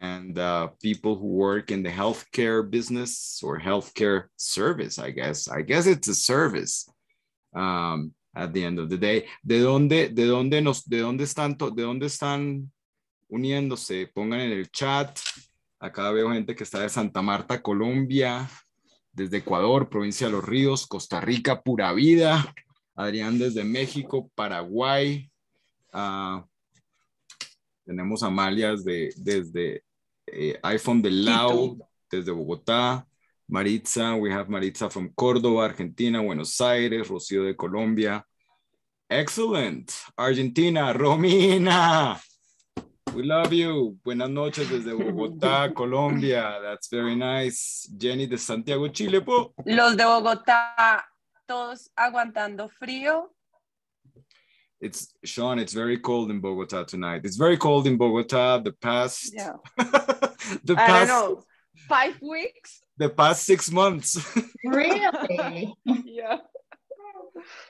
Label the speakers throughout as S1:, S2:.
S1: and uh, people who work in the healthcare business or healthcare service, I guess. I guess it's a service um, at the end of the day. ¿De dónde, de dónde, nos, de están, de dónde están uniéndose? Pongan en el chat. Acá veo gente que está de Santa Marta, Colombia, desde Ecuador, provincia de Los Ríos, Costa Rica, pura vida. Adrián desde México, Paraguay. Ah, tenemos a de, desde eh, iPhone de Lau desde Bogotá, Maritza, we have Maritza from Córdoba, Argentina, Buenos Aires, Rocío de Colombia. Excellent, Argentina, Romina. We love you. Buenas noches desde Bogotá, Colombia. That's very nice. Jenny de Santiago, Chile.
S2: Los de Bogotá, todos aguantando frío,
S1: it's Sean, it's very cold in Bogota tonight. It's very cold in Bogota. The past,
S2: yeah, the I past, know, five
S3: weeks,
S1: the past six months.
S3: really? yeah.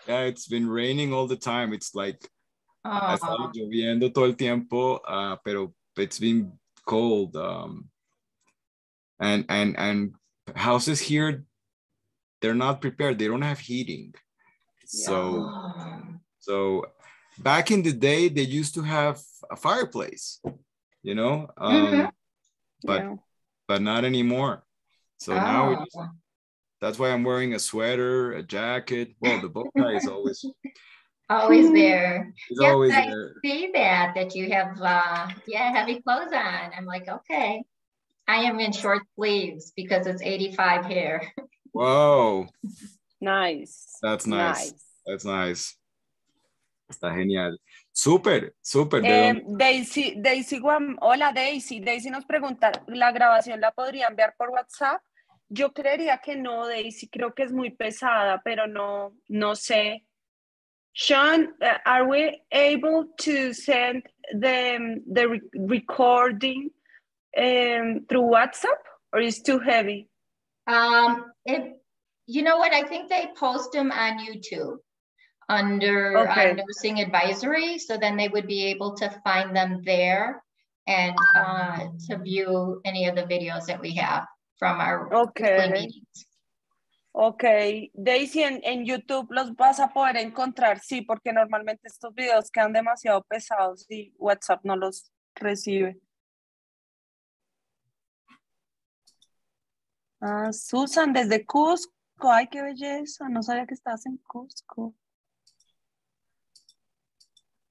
S1: Yeah, it's been raining all the time. It's like ah. lloviendo todo el tiempo, uh, pero it's been cold. Um, and and and houses here, they're not prepared. They don't have heating, yeah. so so back in the day they used to have a fireplace you know um, mm-hmm. but yeah. but not anymore so oh. now just, ah. that's why i'm wearing a sweater a jacket well the bow
S3: tie is always always hmm. there it's yes, always i there. see that that you have uh yeah heavy clothes on i'm like okay i am in short sleeves because it's 85 here
S1: whoa
S3: nice that's nice. nice.
S1: that's nice Está genial. Súper, súper. Eh,
S2: Daisy, Daisy hola Daisy. Daisy nos pregunta, ¿la grabación la podría enviar por WhatsApp? Yo creería que no, Daisy, creo que es muy pesada, pero no, no sé. Sean, eh, are we able to send the, mm, the recording em, through WhatsApp or is too heavy? Um, you know what? I think they post them on YouTube.
S3: under okay. uh, nursing advisory. So then they would be able to find them there and uh, to view any of the videos that we have from our okay. meetings.
S2: Ok, Daisy, en, en, YouTube los vas a poder encontrar, sí, porque normalmente estos videos quedan demasiado pesados y WhatsApp no los recibe. Ah, Susan, desde Cusco, ay, qué belleza, no sabía que estabas en Cusco.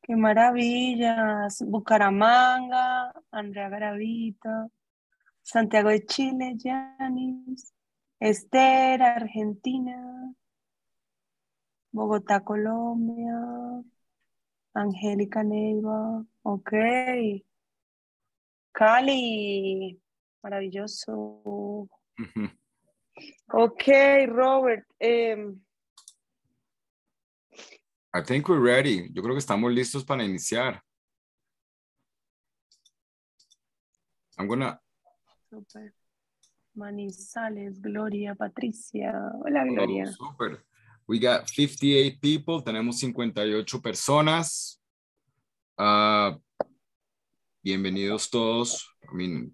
S2: Qué maravillas. Bucaramanga, Andrea Gravita Santiago de Chile, Janis, Esther, Argentina, Bogotá, Colombia, Angélica Neiva, ok. Cali, maravilloso. Ok, Robert. Em,
S1: I think we're ready. Yo creo que estamos listos para iniciar. I'm gonna.
S2: Super. Manizales, Gloria, Patricia. Hola, Gloria.
S1: super. We got 58 people. Tenemos 58 personas. Uh, bienvenidos todos. I mean,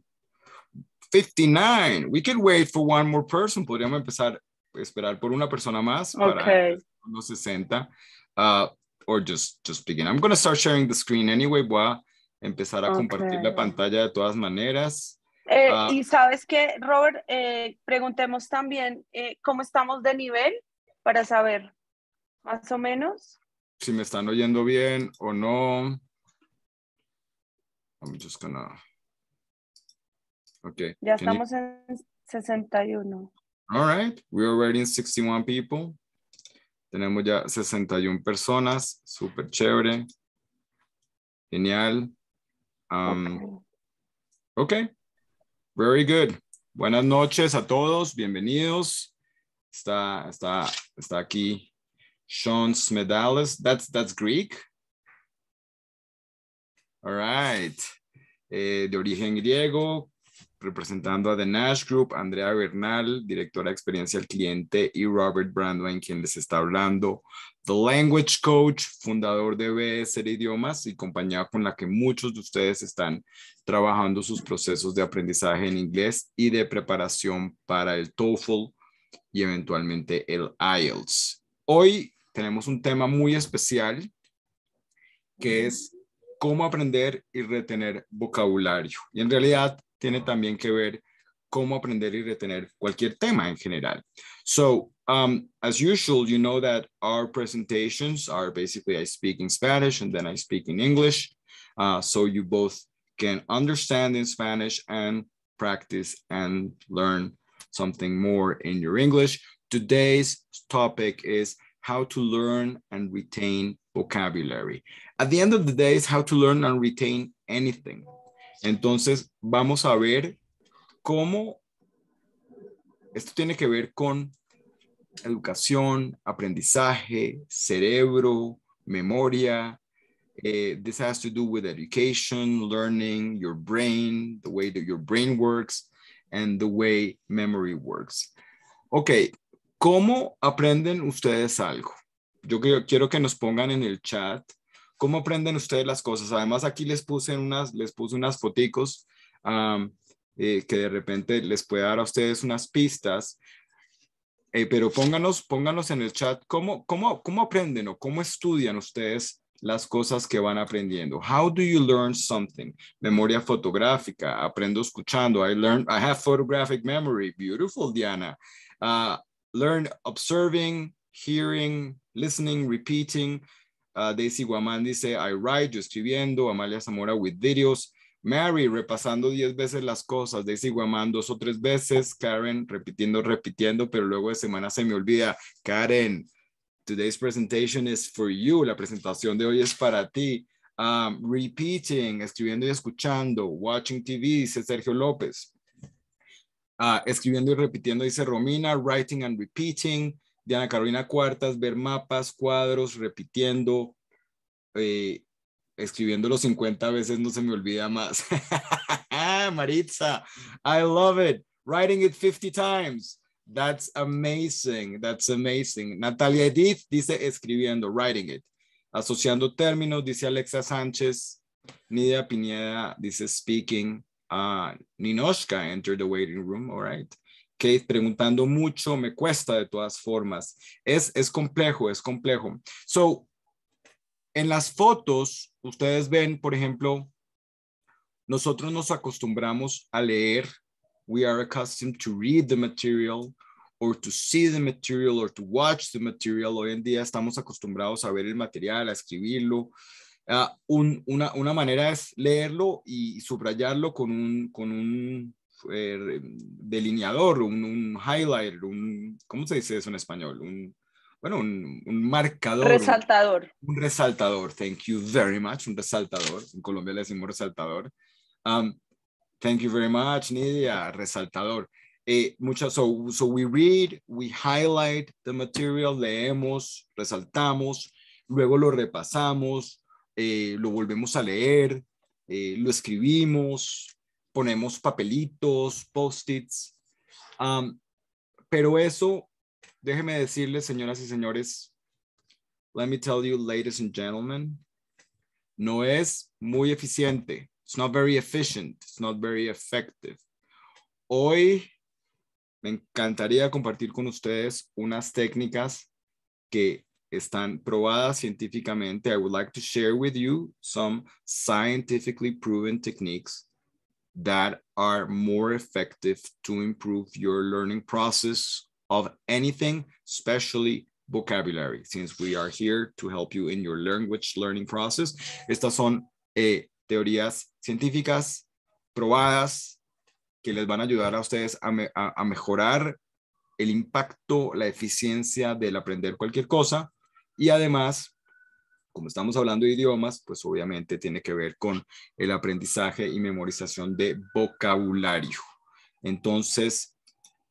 S1: 59. We can wait for one more person. Podríamos empezar, esperar por una persona más para los 60 o uh, or just, just begin. I'm going to start sharing the screen anyway. Voy a empezar a compartir la pantalla de todas maneras.
S2: Eh, ah. y sabes que, Robert, eh, preguntemos también eh, cómo estamos de nivel para saber más o menos.
S1: Si me están oyendo bien o no. I'm just gonna... Okay. Ya estamos
S2: en 61.
S1: All right. We're already in 61 people. Tenemos ya 61 personas, súper chévere. Genial. Um, ok, very good. Buenas noches a todos, bienvenidos. Está, está, está aquí Sean Smedales. That's, that's Greek. All right. Eh, de origen griego, representando a The Nash Group, Andrea Bernal, directora de experiencia al cliente, y Robert en quien les está hablando, The Language Coach, fundador de ser Idiomas y compañía con la que muchos de ustedes están trabajando sus procesos de aprendizaje en inglés y de preparación para el TOEFL y eventualmente el IELTS. Hoy tenemos un tema muy especial que es cómo aprender y retener vocabulario. Y en realidad tiene también que ver cómo aprender y retener cualquier tema en general. So, um, as usual, you know that our presentations are basically I speak in Spanish and then I speak in English. Uh, so you both can understand in Spanish and practice and learn something more in your English. Today's topic is how to learn and retain vocabulary. At the end of the day, is how to learn and retain anything. Entonces, vamos a ver cómo esto tiene que ver con educación, aprendizaje, cerebro, memoria. Eh, this has to do with education, learning, your brain, the way that your brain works, and the way memory works. Ok, ¿cómo aprenden ustedes algo? Yo quiero que nos pongan en el chat ¿Cómo aprenden ustedes las cosas? Además, aquí les puse unas, les puse unas foticos eh, que de repente les puede dar a ustedes unas pistas. Eh, pero pónganos, pónganos en el chat cómo, cómo, cómo aprenden o cómo estudian ustedes las cosas que van aprendiendo. How do you learn something? Memoria fotográfica, aprendo escuchando. I learn, I have photographic memory. Beautiful, Diana. Uh, learn observing, hearing, listening, repeating. Ah, Daisy Guamán dice, I write, yo escribiendo. Amalia Zamora, with videos. Mary, repasando diez veces las cosas. Daisy Guamán, dos o tres veces. Karen, repitiendo, repitiendo, pero luego de semana se me olvida. Karen, today's presentation is for you. La presentación de hoy es para ti. Ah, repeating, escribiendo y escuchando. Watching TV, dice Sergio López. Ah, escribiendo y repitiendo, dice Romina. Writing and repeating. Diana Carolina Cuartas, ver mapas, cuadros, repitiendo, eh, escribiéndolo 50 veces, no se me olvida más. Maritza, I love it. Writing it 50 times. That's amazing. That's amazing. Natalia Edith dice escribiendo, writing it. Asociando términos, dice Alexa Sánchez. Nidia Pineda dice speaking. Uh, Ninoshka entered the waiting room. All right preguntando mucho, me cuesta de todas formas. Es, es complejo, es complejo. So, en las fotos, ustedes ven, por ejemplo, nosotros nos acostumbramos a leer. We are accustomed to read the material or to see the material or to watch the material. Hoy en día estamos acostumbrados a ver el material, a escribirlo. Ah, un, una, una, manera es leerlo y subrayarlo con un, con un eh, delineador, un, un, highlighter, un, ¿cómo se dice eso en español? Un, bueno, un, un marcador.
S2: Resaltador.
S1: Un, resaltador, thank you very much, un resaltador. En Colombia le decimos resaltador. Um, thank you very much, Nidia, resaltador. Eh, muchas, so, we read, we highlight the material, leemos, resaltamos, luego lo repasamos, eh, lo volvemos a leer, lo escribimos, ponemos papelitos, post-its, pero eso, déjeme decirles, señoras y señores, let me tell you, ladies and gentlemen, no es muy eficiente. It's not very efficient. It's not very effective. Hoy me encantaría compartir con ustedes unas técnicas que están probadas científicamente. I would like to share with you some scientifically proven techniques that are more effective to improve your learning process of anything, especially vocabulary, since we are here to help you in your language learning process. Estas son eh, teorías científicas probadas que les van a ayudar a ustedes a, me, a, a mejorar el impacto, la eficiencia del aprender cualquier cosa y además como estamos hablando de idiomas, pues obviamente tiene que ver con el aprendizaje y memorización de vocabulario. Entonces,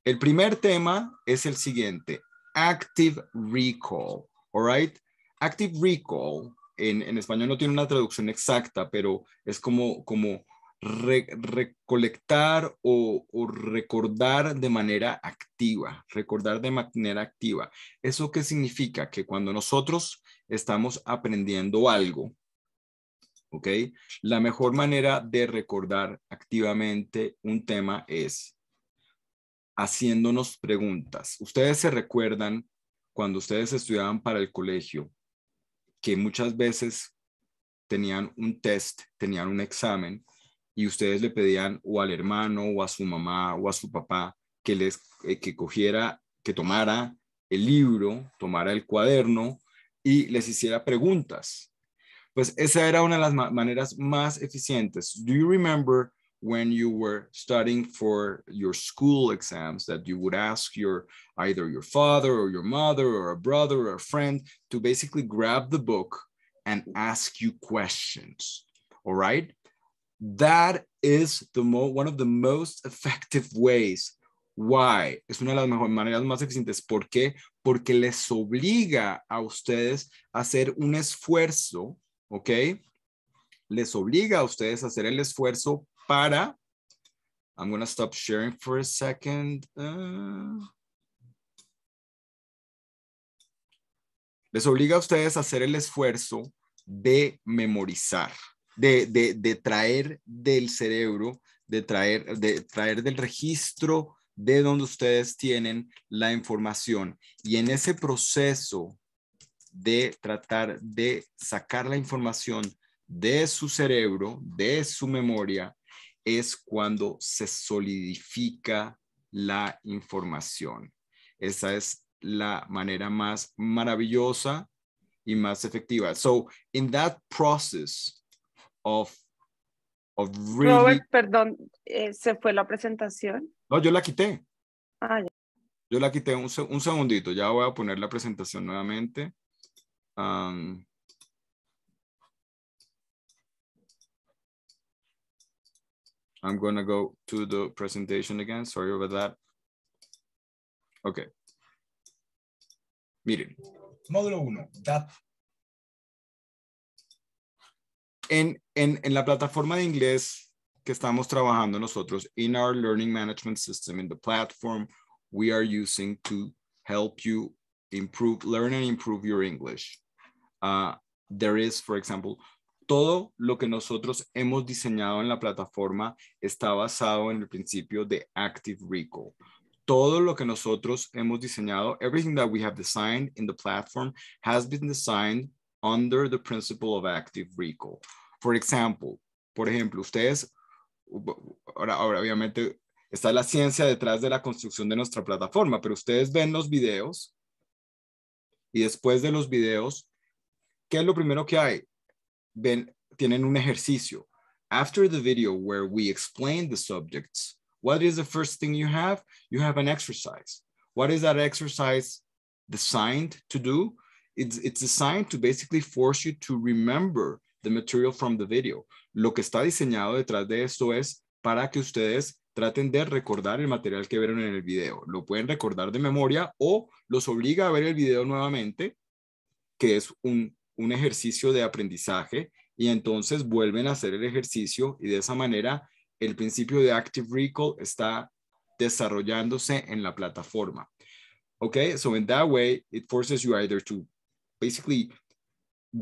S1: el primer tema es el siguiente, active recall, all right? Active recall en, español no tiene una traducción exacta, pero es como, como recolectar o, o, recordar de manera activa, recordar de manera activa. ¿Eso qué significa? Que cuando nosotros estamos aprendiendo algo, ¿ok? La mejor manera de recordar activamente un tema es haciéndonos preguntas. Ustedes se recuerdan cuando ustedes estudiaban para el colegio, que muchas veces tenían un test, tenían un examen, y ustedes le pedían o al hermano o a su mamá o a su papá que les eh, que cogiera, que tomara el libro, tomara el cuaderno y les hiciera preguntas. Pues esa era una de las maneras más eficientes. Do you remember when you were studying for your school exams that you would ask your either your father or your mother or a brother or a friend to basically grab the book and ask you questions all right That is the one of the most effective ways. Why? Es una de las maneras más eficientes. ¿Por qué? Porque les obliga a ustedes a hacer un esfuerzo, ¿ok? Les obliga a ustedes a hacer el esfuerzo para... I'm going to stop sharing for a second. Ah. Les obliga a ustedes a hacer el esfuerzo de memorizar de, traer del cerebro, de traer, de traer del registro de donde ustedes tienen la información. Y en ese proceso de tratar de sacar la información de su cerebro, de su memoria, es cuando se solidifica la información. Esa es la manera más maravillosa y más efectiva. So, in that process, of,
S2: perdón, eh, ¿se fue la presentación?
S1: No, yo la quité. Ah, yo la quité un, segundito, ya voy a poner la presentación nuevamente. Um... I'm going go to the presentation again. Sorry about that.
S3: Okay. Miren. Módulo 1, en, en, en la plataforma de
S1: inglés que estamos trabajando nosotros, in our learning management system, in the platform we are using to help you improve, learn and improve your English. Uh, there is, for example, todo lo que nosotros hemos diseñado en la plataforma está basado en el principio de active recall. Todo lo que nosotros hemos diseñado, everything that we have designed in the platform has been designed under the principle of active recall. for example, por ejemplo, ustedes, ahora, ahora obviamente está la ciencia detrás de la construcción de nuestra plataforma, pero ustedes ven los videos y después de los videos, ¿qué es lo primero que hay? Ven, tienen un ejercicio. After the video where we explain the subjects, what is the first thing you have? You have an exercise. What is that exercise designed to do? it's, designed to basically force you to remember the material from the video. Lo que está diseñado detrás de esto es para que ustedes traten de recordar el material que vieron en el video. Lo pueden recordar de memoria o los obliga a ver el video nuevamente, que es un, un ejercicio de aprendizaje, y entonces vuelven a hacer el ejercicio y de esa manera el principio de Active Recall está desarrollándose en la plataforma. Okay, so in that way, it forces you either to basically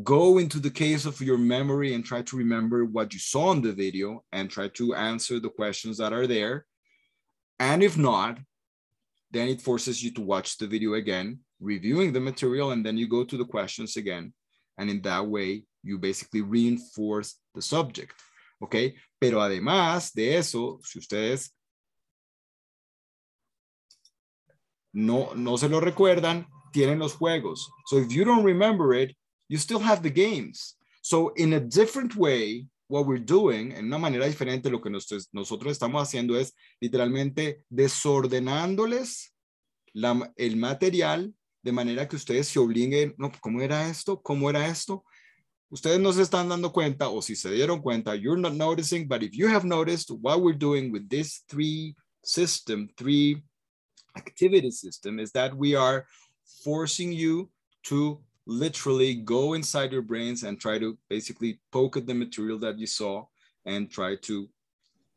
S1: go into the case of your memory and try to remember what you saw in the video and try to answer the questions that are there. And if not, then it forces you to watch the video again, reviewing the material, and then you go to the questions again. And in that way, you basically reinforce the subject. Okay, pero además de eso, si ustedes no, no se lo recuerdan, tienen los juegos. So if you don't remember it, you still have the games. So in a different way, what we're doing, en una manera diferente, lo que nosotros, nosotros estamos haciendo es literalmente desordenándoles la, el material de manera que ustedes se obliguen, no, ¿cómo era esto? ¿Cómo era esto? Ustedes no se están dando cuenta, o si se dieron cuenta, you're not noticing, but if you have noticed what we're doing with this three system, three activity system, is that we are forcing you to literally go inside your brains and try to basically poke at the material that you saw and try to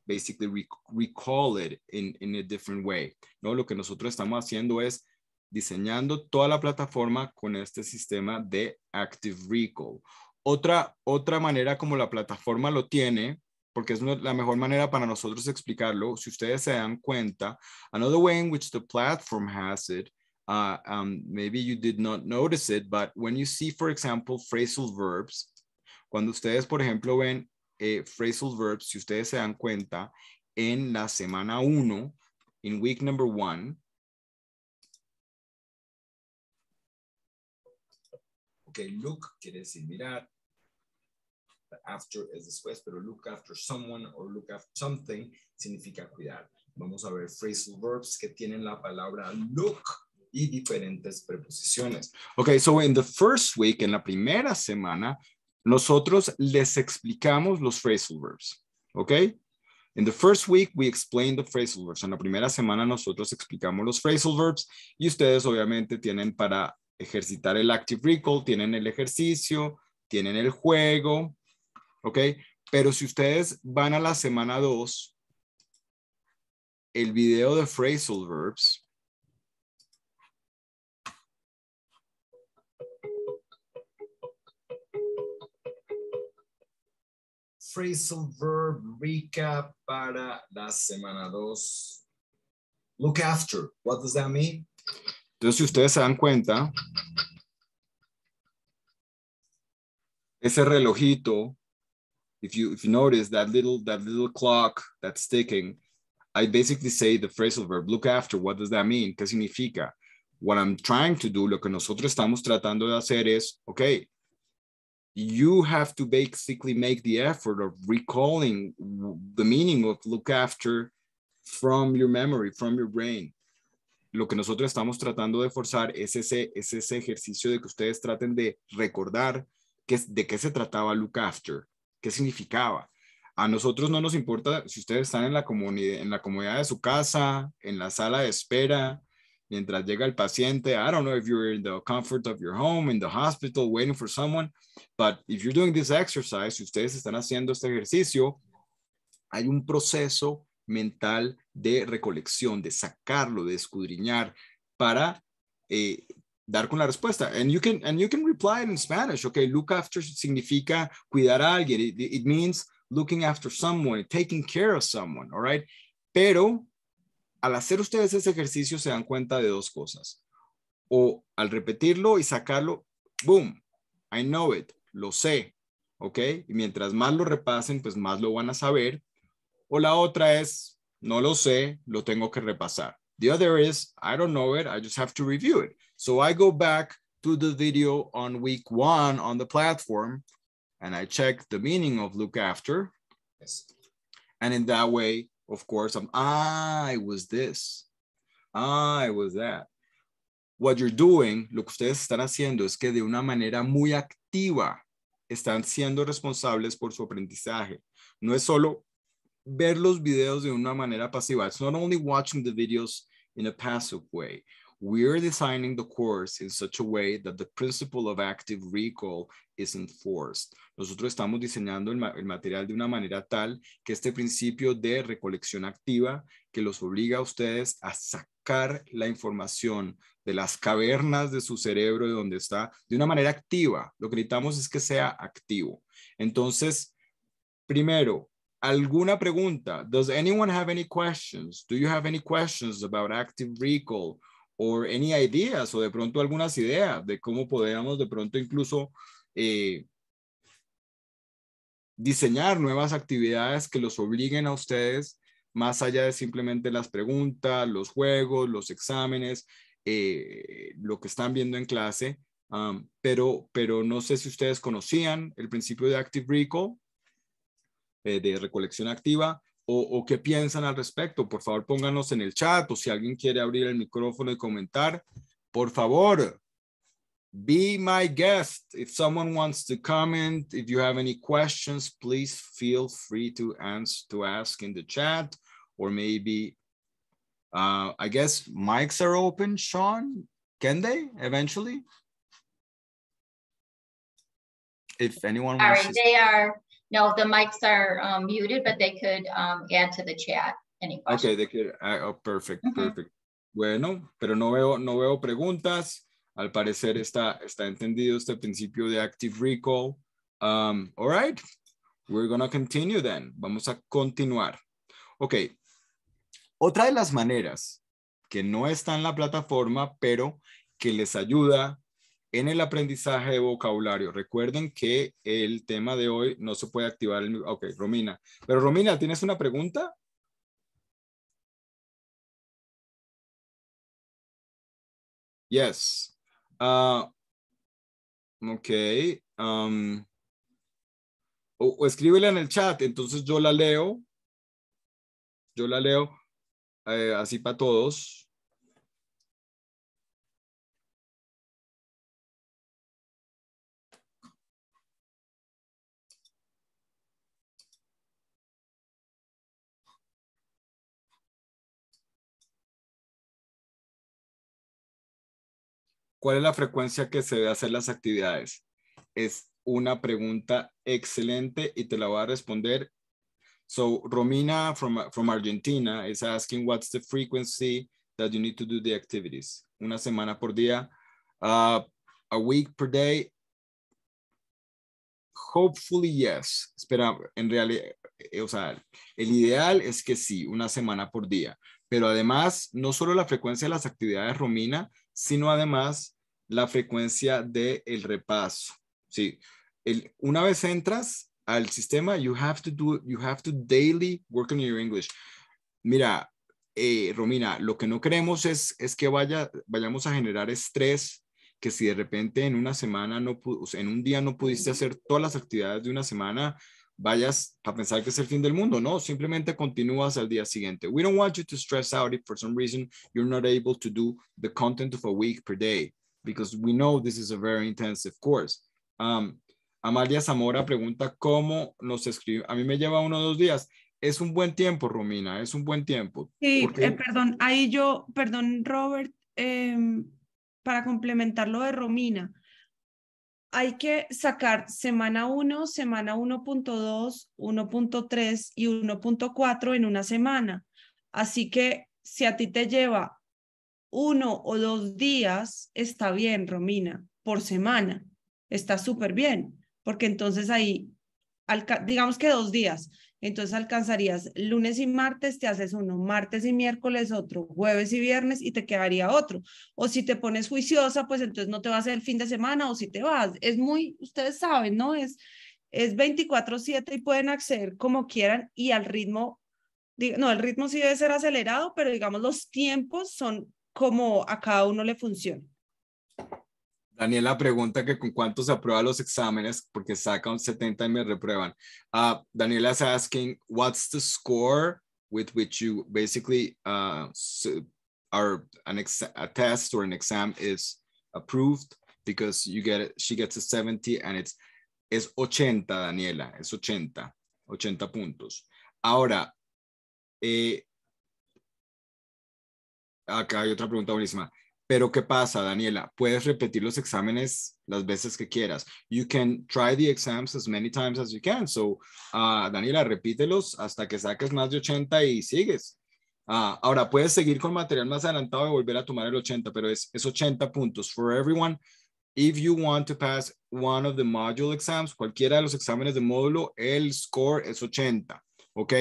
S1: basically recall it in, a different way. ¿no? Lo que nosotros estamos haciendo es diseñando toda la plataforma con este sistema de Active Recall. Otra, otra manera como la plataforma lo tiene, porque es la mejor manera para nosotros explicarlo, si ustedes se dan cuenta, another way in which the platform has it Uh, um, maybe you did not notice it, but when you see, for example, phrasal verbs, cuando ustedes, por ejemplo, ven eh, phrasal verbs, si ustedes se dan cuenta, en la semana uno in week number one
S3: ok, look quiere decir mirar, after es después, pero look after
S1: someone or look after something significa cuidar. Vamos a ver phrasal verbs que tienen la palabra look y diferentes preposiciones. Ok, so in the first week, en la primera semana, nosotros les explicamos los phrasal verbs. Ok. In the first week, we explained the phrasal verbs. En la primera semana nosotros explicamos los phrasal verbs y ustedes obviamente tienen para ejercitar el active recall, tienen el ejercicio, tienen el juego, ¿ok? Pero si ustedes van a la semana 2, el video de phrasal verbs
S3: phrasal verb recap para la semana 2. Look after.
S1: What does that mean? Entonces, si ustedes se dan cuenta, ese relojito, if you, if you notice that little, that little clock that's ticking, I basically say the phrasal verb, look after, what does that mean? ¿Qué significa? What I'm trying to do, lo que nosotros estamos tratando de hacer es, okay you have to basically make the effort of recalling the meaning of look after from your memory, from your brain. Lo que nosotros estamos tratando de forzar es ese, ese ejercicio de que ustedes traten de recordar que, de qué se trataba look after, qué significaba. A nosotros no nos importa si ustedes están en la, comunidad, en la comunidad de su casa, en la sala de espera, mientras llega el paciente. I don't know if you're in the comfort of your home, in the hospital, waiting for someone, but if you're doing this exercise, ustedes están haciendo este ejercicio, hay un proceso mental de recolección, de sacarlo, de escudriñar para eh, dar con la respuesta. And you can and you can reply it in Spanish. Okay, look after significa cuidar a alguien. It, it means looking after someone, taking care of someone. All right. Pero al hacer ustedes ese ejercicio se dan cuenta de dos cosas. O al repetirlo y sacarlo, boom, I know it, lo sé, ¿ok? Y mientras más lo repasen, pues más lo van a saber. O la otra es, no lo sé, lo tengo que repasar. The other is, I don't know it, I just have to review it. So I go back to the video on week one on the platform and I check the meaning of look after. And in that way, of course. I was this. I was that. What you're doing, lo que ustedes están haciendo es que de una manera muy activa están siendo responsables por su aprendizaje. No es solo ver los videos de una manera pasiva. It's not only watching the videos in a passive way, We are designing the course in such a way that the principle of active recall is enforced. Nosotros estamos diseñando el, material de una manera tal que este principio de recolección activa que los obliga a ustedes a sacar la información de las cavernas de su cerebro de donde está de una manera activa. Lo que necesitamos es que sea activo. Entonces, primero, alguna pregunta. Does anyone have any questions? Do you have any questions about active recall? o any ideas o de pronto algunas ideas de cómo podríamos de pronto incluso eh, diseñar nuevas actividades que los obliguen a ustedes más allá de simplemente las preguntas, los juegos, los exámenes, eh, lo que están viendo en clase. Um, pero, pero no sé si ustedes conocían el principio de Active Recall, eh, de recolección activa, o, o qué piensan al respecto. Por favor, pónganos en el chat o si alguien quiere abrir el micrófono y comentar, por favor, be my guest. If someone wants to comment, if you have any questions, please feel free to answer to ask in the chat or maybe uh, I guess mics are open, Sean. Can they eventually? If anyone All right, to... they
S3: are No, the mics are um, muted, but they could um, add to the chat. Any questions? Ah, okay,
S1: they could. Ah, oh, perfect, perfect. Bueno, pero no veo, no veo preguntas. Al parecer está, está entendido este principio de active recall. Um, all right, we're going to continue then. Vamos a continuar. Ok. Otra de las maneras que no está en la plataforma, pero que les ayuda en el aprendizaje de vocabulario. Recuerden que el tema de hoy no se puede activar el... Ok, Romina. Pero Romina,
S3: ¿tienes una pregunta? Yes. Ah, ok. Um, o, o, escríbela en el chat, entonces yo la leo. Yo la leo eh, así para todos. ¿Cuál es la frecuencia que se debe hacer las actividades?
S1: Es una pregunta excelente y te la voy a responder. So, Romina from, from Argentina is asking what's the frequency that you need to do the activities. Una semana por día, uh, a week per day. Hopefully, yes. Espera, en realidad, eh, o sea, el ideal es que sí, una semana por día. Pero además, no solo la frecuencia de las actividades, Romina, sino además la frecuencia del el repaso. Sí, una vez entras al sistema, you have to do, you have to daily work on your English. Mira, eh, Romina, lo que no queremos es, es que vaya, vayamos a generar estrés, que si de repente en una semana, no en un día no pudiste hacer todas las actividades de una semana, vayas a pensar que es el fin del mundo, no, simplemente continúas al día siguiente. We don't want you to stress out if for some reason you're not able to do the content of a week per day because we know this is a very intensive course. Um, Amalia Zamora pregunta cómo nos escribe. A mí me lleva uno o dos días. Es un buen tiempo, Romina, es un buen tiempo.
S2: Sí, eh, perdón, ahí yo, perdón, Robert, em, para complementarlo de Romina, hay que sacar semana 1, semana 1.2, 1.3 y 1.4 en una semana. Así que si a ti te lleva uno o dos días está bien, Romina, por semana, está súper bien, porque entonces ahí, digamos que dos días, entonces alcanzarías lunes y martes, te haces uno, martes y miércoles otro, jueves y viernes y te quedaría otro. O si te pones juiciosa, pues entonces no te va a ser el fin de semana o si te vas. Es muy, ustedes saben, ¿no? Es, es 24/7 y pueden acceder como quieran y al ritmo, no, el ritmo sí debe ser acelerado, pero digamos los tiempos son como a cada uno le funciona.
S1: Daniela pregunta que con cuántos se aprueba los exámenes porque saca un 70 y me reprueban. Ah, Daniela asking, what's the score with which you basically uh, are a test or an exam is approved because you get it, she gets a 70 and it's es 80, Daniela, es 80, 80 puntos. Ahora, eh, acá hay otra pregunta buenísima. Pero ¿qué pasa, Daniela? Puedes repetir los exámenes las veces que quieras. You can try the exams as many times as you can. So, ah, Daniela, repítelos hasta que saques más de 80 y sigues. Ah, ahora, puedes seguir con material más adelantado y volver a tomar el 80, pero es, es 80 puntos. For everyone, if you want to pass one of the module exams, cualquiera de los exámenes de módulo, el score es 80. ¿ok?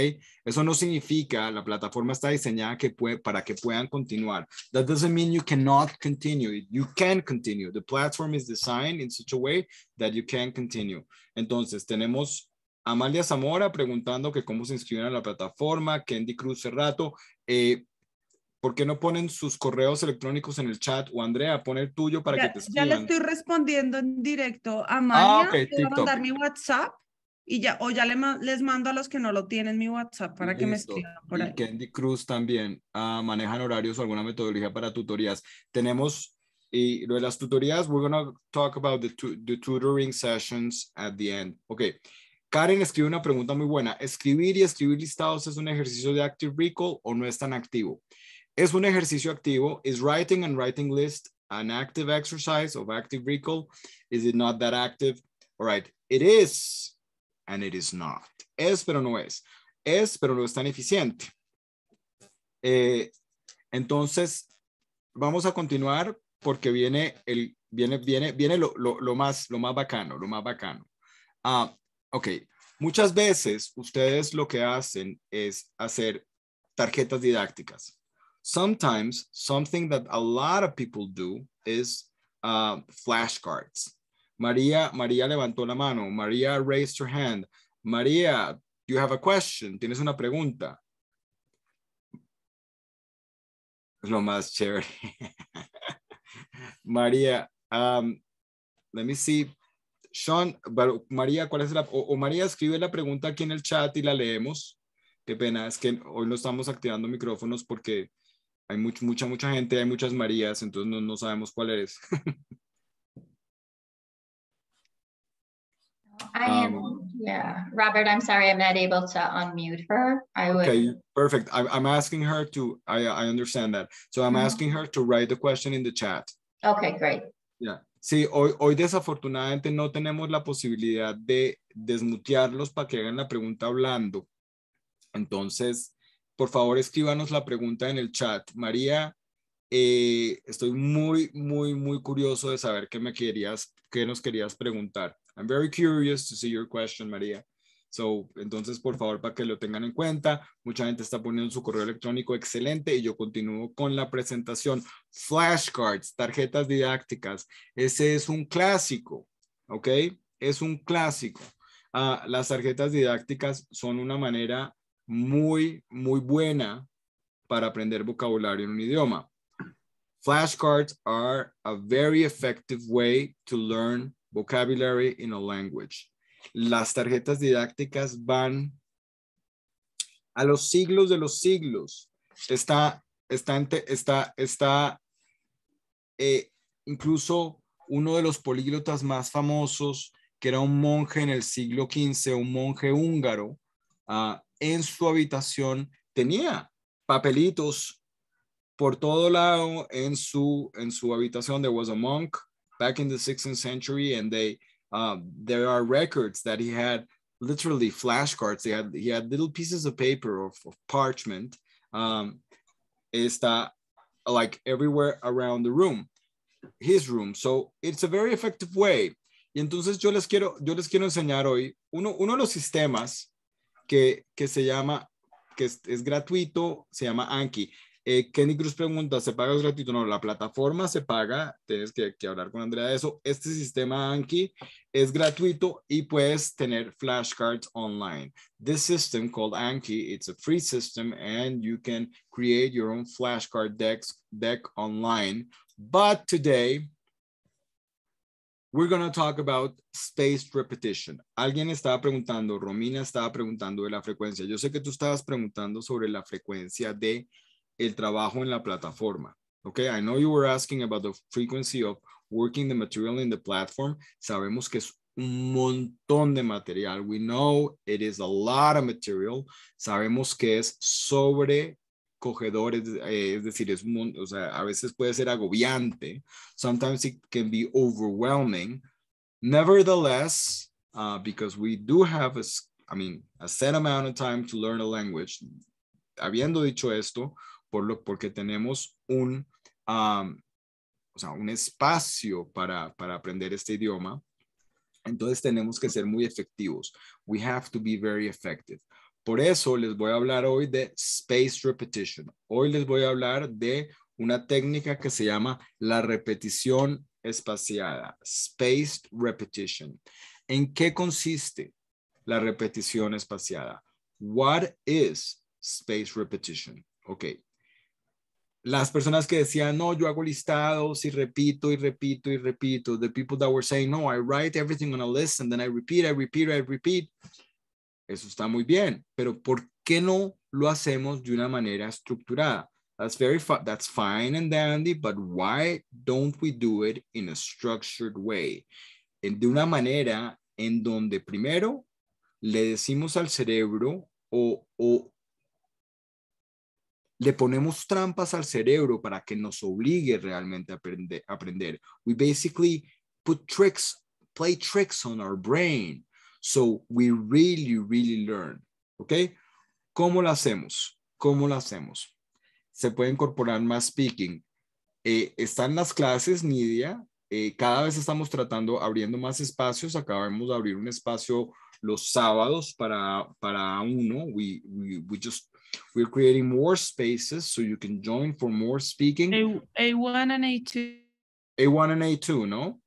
S1: Eso no significa la plataforma está diseñada que puede, para que puedan continuar. That doesn't mean you cannot continue. You can continue. The platform is designed in such a way that you can continue. Entonces, tenemos Amalia Zamora preguntando que cómo se inscriben a la plataforma, Candy Cruz Cerrato, eh, ¿por qué no ponen sus correos electrónicos en el chat? O Andrea, pon el tuyo para que te escriban. Ya le estoy
S2: respondiendo en directo. Ah, Amalia, ah, a mandar mi WhatsApp y ya, o ya les mando a los que no lo tienen mi WhatsApp para que me escriban por y
S1: Candy Cruz también, ah, ¿manejan horarios o alguna metodología para tutorías? Tenemos, y lo de las tutorías, we're going to talk about the, the tutoring sessions at the end. Ok. Karen escribe una pregunta muy buena. ¿Escribir y escribir listados es un ejercicio de active recall o no es tan activo? Es un ejercicio activo. Is writing and writing list an active exercise of active recall? Is it not that active? All right. It is and it is not. Es, pero no es. Es, pero no es tan eficiente. Eh, entonces, vamos a continuar porque viene, el, viene, viene, viene lo, más, lo más bacano, lo más bacano. Ah, ok. Muchas veces ustedes lo que hacen es hacer tarjetas didácticas. Sometimes something that a lot of people do is ah, flashcards. María, María levantó la mano. María raised her hand. María, you have a question. Tienes una pregunta. Es lo más chévere. María, um, let me see. Sean, María, ¿cuál es la? O, o, María escribe la pregunta aquí en el chat y la leemos. Qué pena, es que hoy no estamos activando micrófonos porque hay mucha, mucha, mucha gente, hay muchas Marías, entonces no, no sabemos cuál eres.
S3: I am, um, yeah. Robert, I'm sorry, I'm not able to unmute her.
S1: I okay, perfect. I, I'm asking her to, I, I understand that. So I'm mm-hmm. asking her to write the question in the chat. Okay, great. Yeah. Sí, hoy, hoy desafortunadamente no tenemos la posibilidad de desmutearlos para que hagan la pregunta hablando. Entonces, por favor, escríbanos la pregunta en el chat. María, eh, estoy muy, muy, muy curioso de saber qué me querías, qué nos querías preguntar. I'm very curious to see your question, María. So, entonces, por favor, para que lo tengan en cuenta, mucha gente está poniendo su correo electrónico excelente y yo continúo con la presentación. Flashcards, tarjetas didácticas, ese es un clásico, ¿ok? Es un clásico. Ah, las tarjetas didácticas son una manera muy, muy buena para aprender vocabulario en un idioma. Flashcards are a very effective way to learn vocabulary in a language. Las tarjetas didácticas van a los siglos de los siglos. Está, está, está, está eh, incluso uno de los políglotas más famosos, que era un monje en el siglo XV, un monje húngaro, ah, en su habitación tenía papelitos por todo lado en su, en su habitación. There was a monk back in the 16th century, and they um, there are records that he had literally flashcards. He had he had little pieces of paper of, of parchment, um, is that like everywhere around the room, his room. So it's a very effective way. Y entonces yo les quiero yo les quiero enseñar hoy uno uno de los sistemas que que se llama que es, es gratuito se llama Anki. Eh, Kenny Cruz pregunta, ¿se paga gratuito? No, la plataforma se paga, tienes que, hablar con Andrea de eso. Este sistema Anki es gratuito y puedes tener flashcards online. This system called Anki, it's a free system and you can create your own flashcard decks, deck online. But today, We're going to talk about spaced repetition. Alguien estaba preguntando, Romina estaba preguntando de la frecuencia. Yo sé que tú estabas preguntando sobre la frecuencia de el trabajo en la plataforma. Okay, I know you were asking about the frequency of working the material in the platform. Sabemos que es un montón de material. We know it is a lot of material. Sabemos que es sobre cogedores, eh, es decir, es un, o sea, a veces puede ser agobiante. Sometimes it can be overwhelming. Nevertheless, uh, because we do have, a, I mean, a set amount of time to learn a language. Habiendo dicho esto, porque tenemos un, un espacio para, para aprender este idioma. Entonces tenemos que ser muy efectivos. We have to be very effective. Por eso les voy a hablar hoy de space repetition. Hoy les voy a hablar de una técnica que se llama la repetición espaciada, spaced repetition. ¿En qué consiste la repetición espaciada? What is space repetition? Ok, las personas que decían, no, yo hago listados y repito y repito y repito. The people that were saying, no, I write everything on a list and then I repeat, I repeat, I repeat. Eso está muy bien, pero ¿por qué no lo hacemos de una manera estructurada? That's very that's fine and dandy, but why don't we do it in a structured way? De una manera en donde primero le decimos al cerebro o, o le ponemos trampas al cerebro para que nos obligue realmente a aprender. We basically put tricks, play tricks on our brain. So we really, really learn. ¿Ok? ¿Cómo lo hacemos? ¿Cómo lo hacemos? Se puede incorporar más speaking. Eh, están las clases, Nidia. Eh, cada vez estamos tratando, abriendo más espacios. Acabamos de abrir un espacio los sábados para, para uno. we, we just We're creating more spaces so you can join for more speaking. A,
S2: A1 and A2.
S1: A1 and A2, no?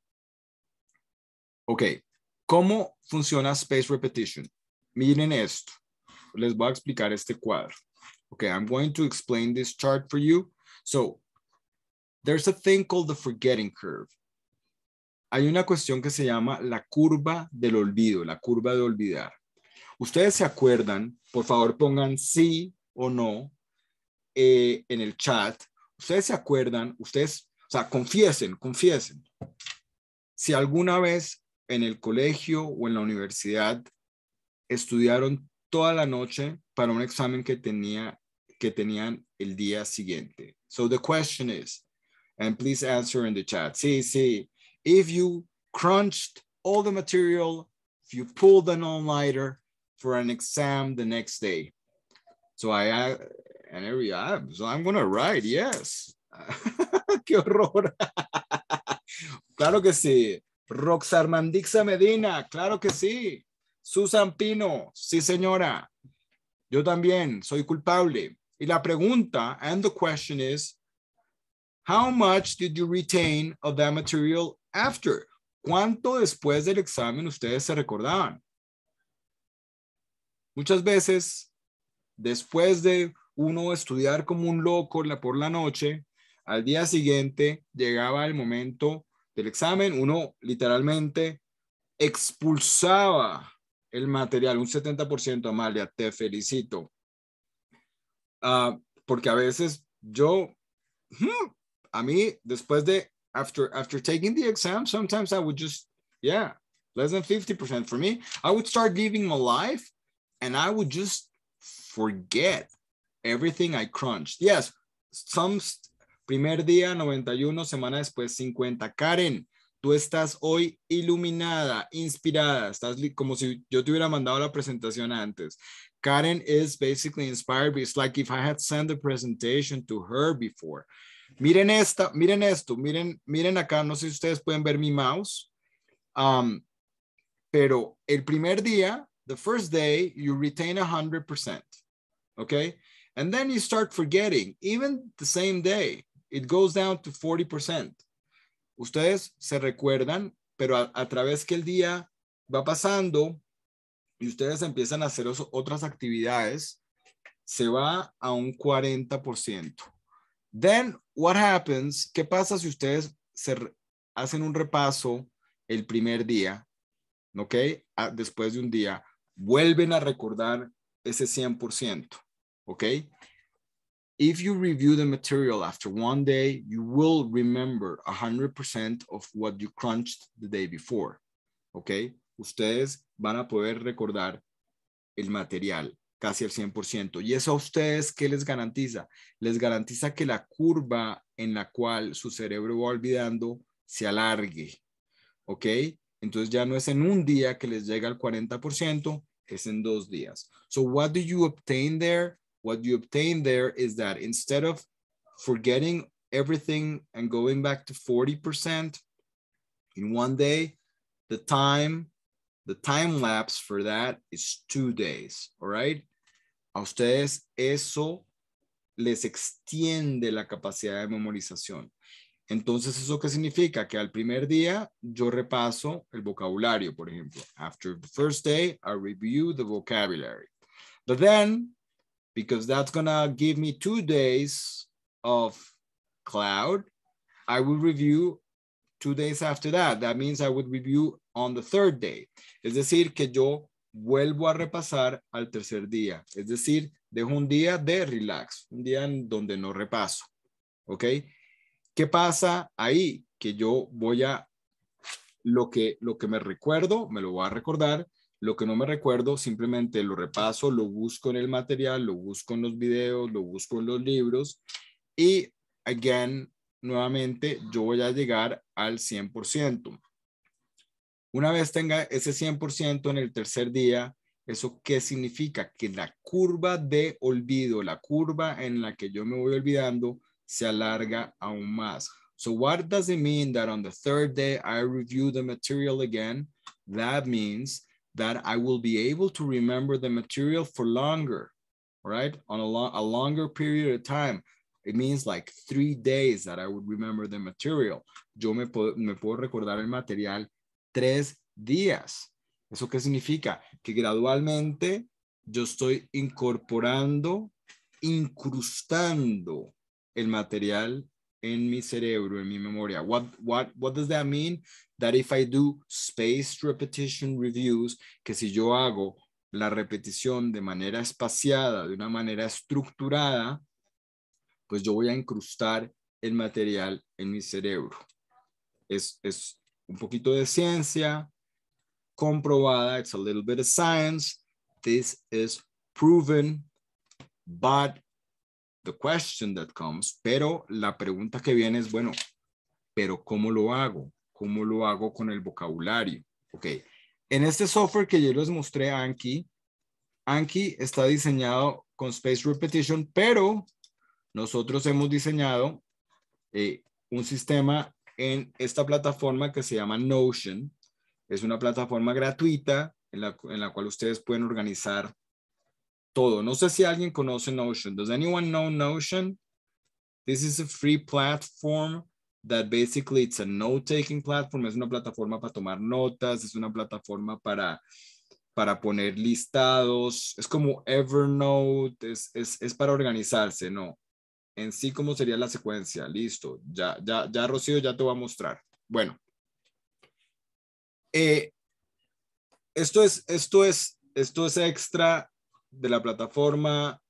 S1: Ok. ¿Cómo funciona space repetition? Miren esto. Les voy a explicar este cuadro. Okay, I'm going to explain this chart for you. So, there's a thing called the forgetting curve. Hay una cuestión que se llama la curva del olvido, la curva de olvidar. Ustedes se acuerdan, por favor pongan sí o no eh, en el chat. Ustedes se acuerdan, ustedes, o sea, confiesen, confiesen. Si alguna vez en el colegio o en la universidad estudiaron toda la noche para un examen que que tenían el día siguiente. So the question is, and please answer in the chat. Sí, sí. If you crunched all the material, if you pulled the all-nighter, for an exam the next day. So I, and every so I'm gonna write, yes. Qué horror. claro que sí. Roxarmandixa Medina, claro que sí. Susan Pino, sí señora. Yo también soy culpable. Y la pregunta, and the question is, how much did you retain of that material after? ¿Cuánto después del examen ustedes se recordaban? Muchas veces, después de uno estudiar como un loco por la noche, al día siguiente llegaba el momento del examen, uno literalmente expulsaba el material, un 70%, Amalia, te felicito. Ah, porque a veces yo, hmm, a mí, después de, after, after taking the exam, sometimes I would just, yeah, less than 50% for me, I would start living my life and I would just forget everything I crunched. Yes, some primer día 91, semana después 50. Karen, tú estás hoy iluminada, inspirada, estás como si yo te hubiera mandado la presentación antes. Karen is basically inspired. It's like if I had sent the presentation to her before. Miren esta, miren esto, miren, miren acá, no sé si ustedes pueden ver mi mouse. Um, pero el primer día the first day you retain 100%, okay? And then you start forgetting, even the same day, it goes down to 40%. Ustedes se recuerdan, pero a, través que el día va pasando y ustedes empiezan a hacer otras actividades, se va a un 40%. Then, what happens? ¿Qué pasa si ustedes se hacen un repaso el primer día, ¿ok? Ah, después de un día, vuelven a recordar ese 100%, ¿ok? If you review the material after one day, you will remember 100% of what you crunched the day before, ¿ok? Ustedes van a poder recordar el material casi al 100%. ¿Y eso a ustedes qué les garantiza? Les garantiza que la curva en la cual su cerebro va olvidando se alargue, ¿ok? Entonces ya no es en un día que les llega el 40%, es en dos días. So what do you obtain there? What you obtain there is that instead of forgetting everything and going back to 40% in one day, the time, the time lapse for that is two days, all right? A ustedes eso les extiende la capacidad de memorización. Entonces, ¿eso qué significa? Que al primer día yo repaso el vocabulario, por ejemplo. After the first day, I review the vocabulary. But then, because that's gonna give me two days of cloud, I will review two days after that. That means I would review on the third day. Es decir, que yo vuelvo a repasar al tercer día. Es decir, dejo un día de relax, un día en donde no repaso. ¿Ok? ¿Qué pasa ahí? Que yo voy a, lo que, lo que me recuerdo, me lo voy a recordar, lo que no me recuerdo, simplemente lo repaso, lo busco en el material, lo busco en los videos, lo busco en los libros y, again, nuevamente, yo voy a llegar al 100%. Una vez tenga ese 100% en el tercer día, ¿eso qué significa? Que la curva de olvido, la curva en la que yo me voy olvidando, se alarga aún más. So what does it mean that on the third day I review the material again? That means that I will be able to remember the material for longer, right? On a, lo a longer period of time. It means like three days that I would remember the material. Yo me, puedo, me puedo recordar el material tres días. ¿Eso qué significa? Que gradualmente yo estoy incorporando, incrustando el material en mi cerebro, en mi memoria. What, what, what does that mean? That if I do spaced repetition reviews, que si yo hago la repetición de manera espaciada, de una manera estructurada, pues yo voy a incrustar el material en mi cerebro. Es, es un poquito de ciencia comprobada, it's a little bit of science. This is proven, but the question that comes, pero la pregunta que viene es, bueno, pero ¿cómo lo hago? ¿Cómo lo hago con el vocabulario? Ok, en este software que yo les mostré, Anki, Anki está diseñado con Space Repetition, pero nosotros hemos diseñado eh, un sistema en esta plataforma que se llama Notion. Es una plataforma gratuita en la cual ustedes pueden organizar todo. No sé si alguien conoce Notion. Does anyone know Notion? This is a free platform that basically it's a note-taking platform. Es una plataforma para tomar notas, es una plataforma para, para poner listados. Es como Evernote, es, es, es para organizarse, ¿no? En sí, ¿cómo sería la secuencia? Listo, ya, ya, ya, Rocío, ya te voy a mostrar. Bueno. Eh, esto es, esto es, esto es extra de la plataforma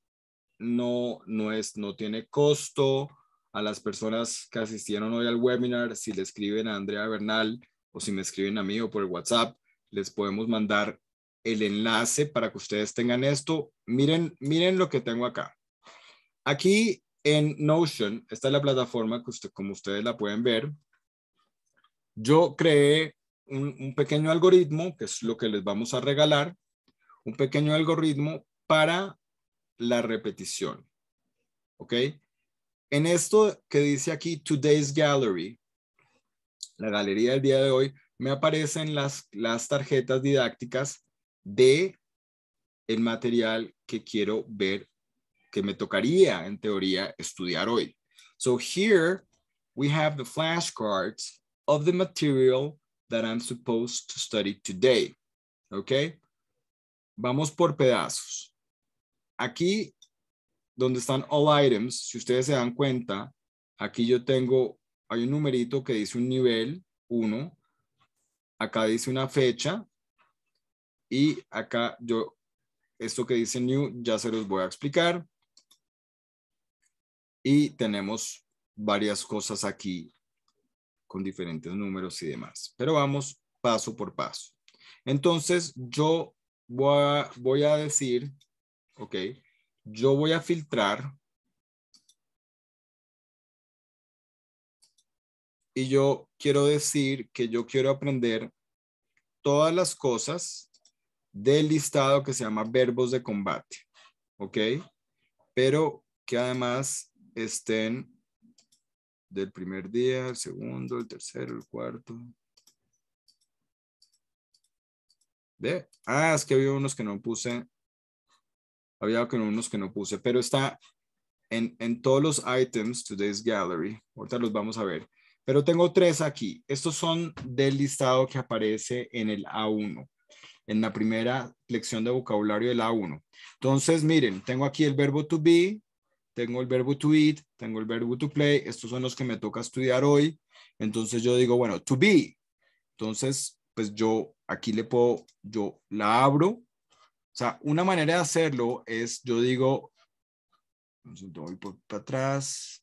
S1: no, no, es, no tiene costo. A las personas que asistieron hoy al webinar, si le escriben a Andrea Bernal o si me escriben a mí o por el WhatsApp, les podemos mandar el enlace para que ustedes tengan esto. Miren, miren lo que tengo acá. Aquí en Notion, esta es la plataforma que usted, como ustedes la pueden ver, yo creé un pequeño algoritmo, que es lo que les vamos a regalar, un pequeño algoritmo para la repetición. ¿Ok? En esto que dice aquí, Today's Gallery, la galería del día de hoy, me aparecen las, las tarjetas didácticas de el material que quiero ver, que me tocaría en teoría estudiar hoy. So here we have the flashcards of the material that I'm supposed to study today. ¿ok? Vamos por pedazos aquí donde están all items, si ustedes se dan cuenta, aquí yo tengo, hay un numerito que dice un nivel 1, acá dice una fecha y acá yo, esto que dice new ya se los voy a explicar. Y tenemos varias cosas aquí con diferentes números y demás. Pero vamos paso por paso.
S3: Entonces yo voy a, voy a decir Ok. Yo voy a filtrar. Y yo quiero decir que yo quiero aprender todas las
S1: cosas del listado que se llama verbos de combate. ¿Ok? Pero que además estén del primer
S3: día, el segundo, el tercero, el cuarto.
S1: ¿Ve? Ah, es que había unos que no puse había algunos unos que no puse, pero está en, en todos los items, Today's Gallery, ahorita los vamos a ver, pero tengo tres aquí. Estos son del listado que aparece en el A1, en la primera lección de vocabulario del A1. Entonces, miren, tengo aquí el verbo to be, tengo el verbo to eat, tengo el verbo to play, estos son los que me toca estudiar hoy. Entonces yo digo, bueno, to be. Entonces, pues yo aquí le puedo, yo la abro o sea, una manera de hacerlo es, yo digo, voy por, para atrás.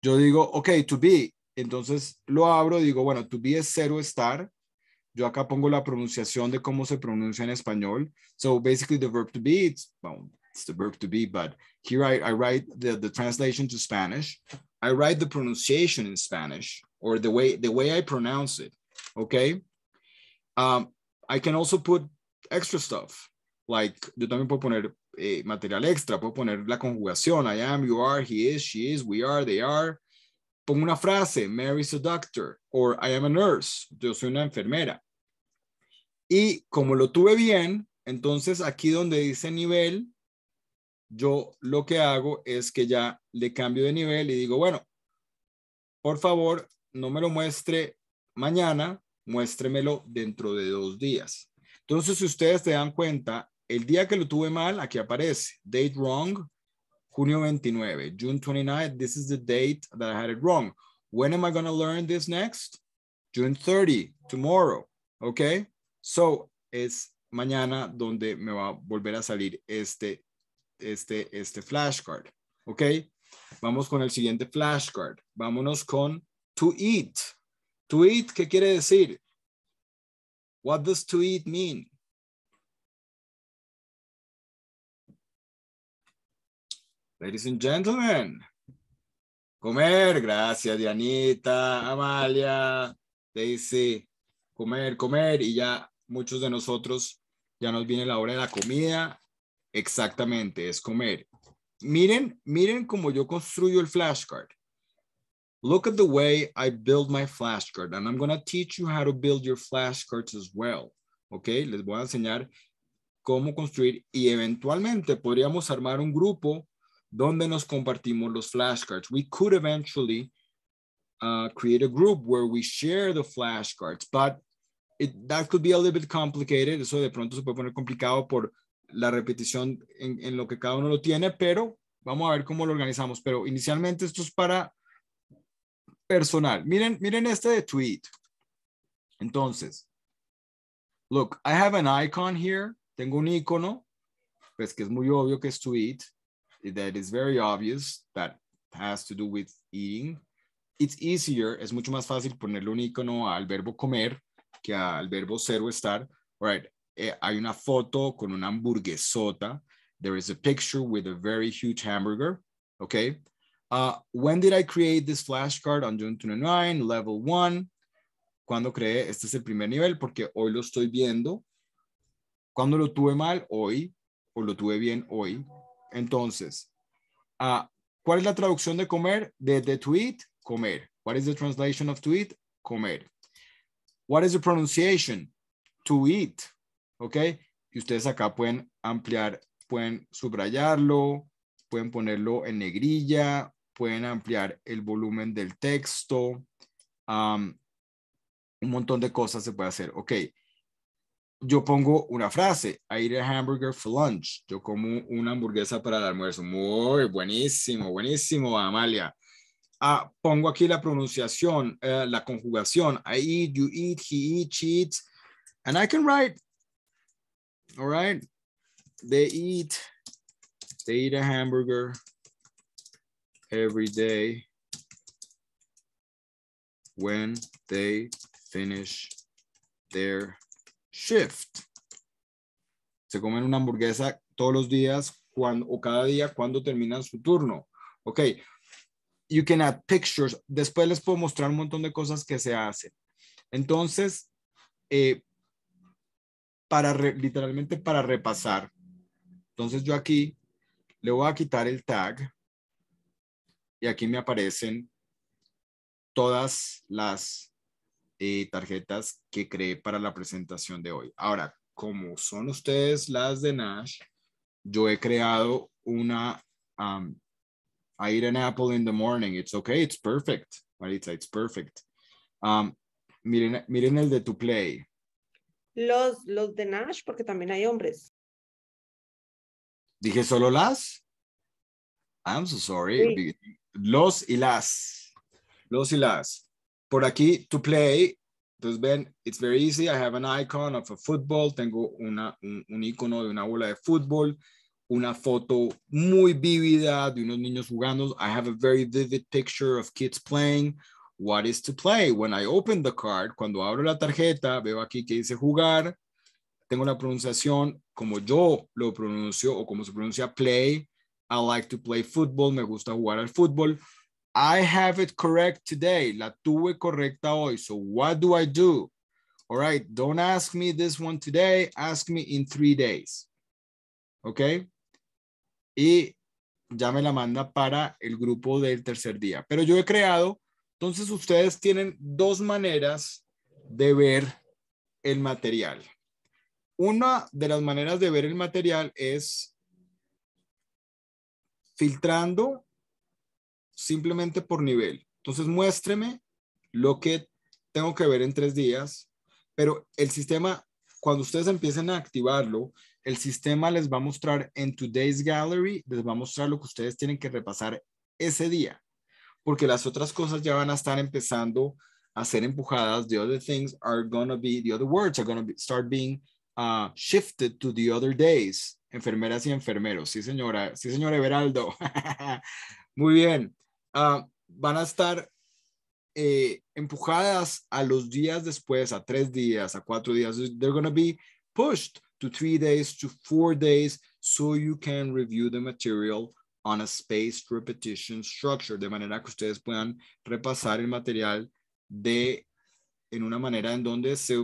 S1: Yo digo, ok, to be. Entonces lo abro, digo, bueno, to be es cero estar. Yo acá pongo la pronunciación de cómo se pronuncia en español. So basically the verb to be, it's, well, it's the verb to be, but here I, write the, the translation to Spanish. I write the pronunciation in Spanish or the way, the way I pronounce it, okay? Um, I can also put extra stuff. Like, yo también puedo poner eh, material extra, puedo poner la conjugación, I am, you are, he is, she is, we are, they are. Pongo una frase, Mary's a doctor, or I am a nurse, yo soy una enfermera. Y como lo tuve bien, entonces aquí donde dice nivel, yo lo que hago es que ya le cambio de nivel y digo, bueno, por favor, no me lo muestre mañana, muéstremelo dentro de dos días. Entonces, si ustedes se dan cuenta, el día que lo tuve mal, aquí aparece, date wrong, junio 29, June 29, this is the date that I had it wrong. When am I going to learn this next? June 30, tomorrow, okay? So, es mañana donde me va a volver a salir este, este, este flashcard, ¿ok? Vamos con el siguiente flashcard. Vámonos
S3: con to eat. To eat, ¿qué quiere decir? What does to eat mean? Ladies and gentlemen, comer, gracias
S1: Dianita, Amalia, Daisy, comer, comer y ya muchos de nosotros ya nos viene la hora de la comida, exactamente, es comer. Miren, miren cómo yo construyo el flashcard. Look at the way I build my flashcard and I'm gonna teach you how to build your flashcards as well. Ok, les voy a enseñar cómo construir y eventualmente podríamos armar un grupo donde nos compartimos los flashcards. We could eventually uh, create a group where we share the flashcards, but it, that could be a little bit complicated. Eso de pronto se puede poner complicado por la repetición en, en lo que cada uno lo tiene, pero vamos a ver cómo lo organizamos. Pero inicialmente esto es para personal. Miren, miren este de tweet. Entonces, look, I have an icon here. Tengo un icono, pues que es muy obvio que es tweet. That is very obvious that has to do with eating. It's easier, es mucho más fácil ponerle un icono al verbo comer que al verbo ser o estar. All right, eh, hay una foto con una hamburguesota. There is a picture with a very huge hamburger. Okay, Uh, when did I create this flashcard on June 29, level 1? ¿Cuándo creé? Este es el primer nivel porque hoy lo estoy viendo. ¿Cuándo lo tuve mal? Hoy. O lo tuve bien hoy. Entonces, uh, ¿cuál es la traducción de comer? De tweet, comer. What is the translation of to Comer. What is the pronunciation? To eat. ¿Ok? Y ustedes acá pueden ampliar, pueden subrayarlo, pueden ponerlo en negrilla pueden ampliar el volumen del texto, un montón de cosas se puede hacer. Ok, yo pongo una frase, I eat a hamburger for lunch, yo como una hamburguesa para el almuerzo. Muy buenísimo, buenísimo, Amalia. Ah, pongo aquí la pronunciación, eh, la conjugación, I eat, you eat, he eats, she eats, and I can write, all right, they eat, they eat a hamburger every day when they finish their shift. Se comen una hamburguesa todos los días cuando, o cada día cuando terminan su turno. Ok, you can add pictures. Después les puedo mostrar un montón de cosas que se hacen. Entonces, eh, para literalmente para repasar, entonces yo aquí le voy a quitar el tag y aquí me aparecen todas las eh, tarjetas que creé para la presentación de hoy. Ahora, como son ustedes las de Nash, yo he creado una um, I eat an apple in the morning. It's okay. It's perfect. Maritza, it's perfect. Um, miren, miren el de to play.
S2: Los, los de Nash, porque también hay hombres.
S1: Dije solo las. I'm so sorry. Los y las. Los y las. Por aquí, to play. Entonces ven, it's very easy. I have an icon of a football. Tengo una, un, icono de una bola de fútbol. Una foto muy vívida de unos niños jugando. I have a very vivid picture of kids playing. What is to play? When I open the card, cuando abro la tarjeta, veo aquí que dice jugar. Tengo la pronunciación como yo lo pronuncio o como se pronuncia play I like to play football, me gusta jugar al fútbol. I have it correct today. La tuve correcta hoy. So what do I do? All right, don't ask me this one today. Ask me in three days. ¿Ok? Y ya me la manda para el grupo del tercer día. Pero yo he creado, entonces ustedes tienen dos maneras de ver el material. Una de las maneras de ver el material es filtrando simplemente por nivel. Entonces, muéstreme lo que tengo que ver en tres días, pero el sistema, cuando ustedes empiecen a activarlo, el sistema les va a mostrar en Today's Gallery, les va a mostrar lo que ustedes tienen que repasar ese día, porque las otras cosas ya van a estar empezando a ser empujadas. The other things are going to be, the other words are going to start being uh, shifted to the other days enfermeras y enfermeros. Sí, señora. Sí, señor Everaldo. Muy bien. Ah, van a estar eh, empujadas a los días después, a tres días, a cuatro días. They're going to be pushed to three days, to four days, so you can review the material on a spaced repetition structure, de manera que ustedes puedan repasar el material de en una manera en donde se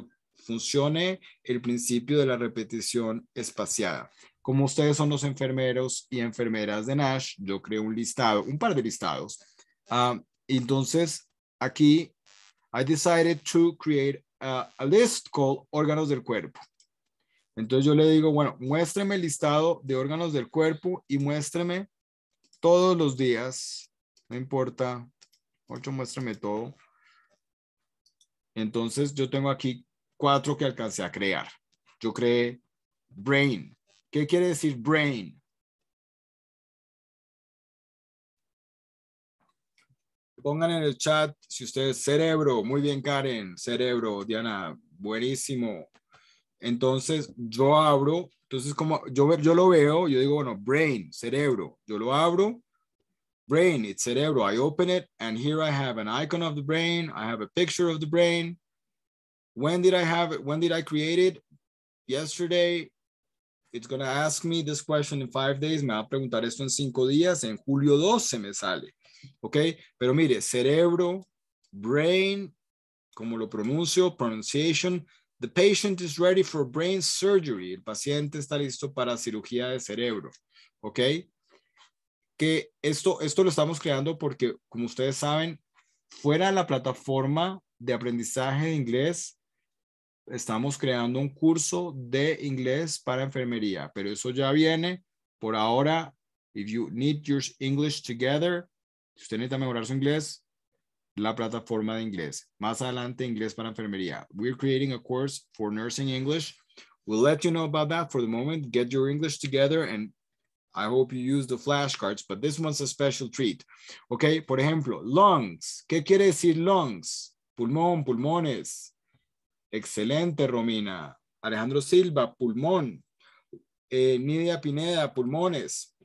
S1: funcione el principio de la repetición espaciada. Como ustedes son los enfermeros y enfermeras de Nash, yo creo un listado, un par de listados. Ah, entonces, aquí, I decided to create a, list called órganos del cuerpo. Entonces yo le digo, bueno, muéstrame el listado de órganos del cuerpo y muéstrame todos los días, no importa, Ocho, muéstrame todo. Entonces yo tengo aquí cuatro que alcancé a crear.
S3: Yo creé brain, ¿Qué quiere decir brain? Pongan en el chat si ustedes, cerebro, muy bien Karen, cerebro, Diana, buenísimo.
S1: Entonces yo abro, entonces como yo, yo lo veo, yo digo, bueno, brain, cerebro, yo lo abro, brain, it's cerebro, I open it and here I have an icon of the brain, I have a picture of the brain. When did I have it? When did I create it? Yesterday, it's going to ask me this question in five days, me va a preguntar esto en cinco días, en julio 12 me sale, ¿ok? Pero mire, cerebro, brain, como lo pronuncio, pronunciation, the patient is ready for brain surgery, el paciente está listo para cirugía de cerebro, ¿ok? Que esto, esto lo estamos creando porque, como ustedes saben, fuera la plataforma de aprendizaje de inglés, estamos creando un curso de inglés para enfermería, pero eso ya viene. Por ahora, if you need your English together, si usted necesita mejorar su inglés, la plataforma de inglés. Más adelante, inglés para enfermería. We're creating a course for nursing English. We'll let you know about that for the moment. Get your English together and I hope you use the flashcards, but this one's a special treat. Okay. por ejemplo, lungs. ¿Qué quiere decir lungs? Pulmón, pulmones. Excelente, Romina. Alejandro Silva, pulmón. Eh, Nidia Pineda, pulmones.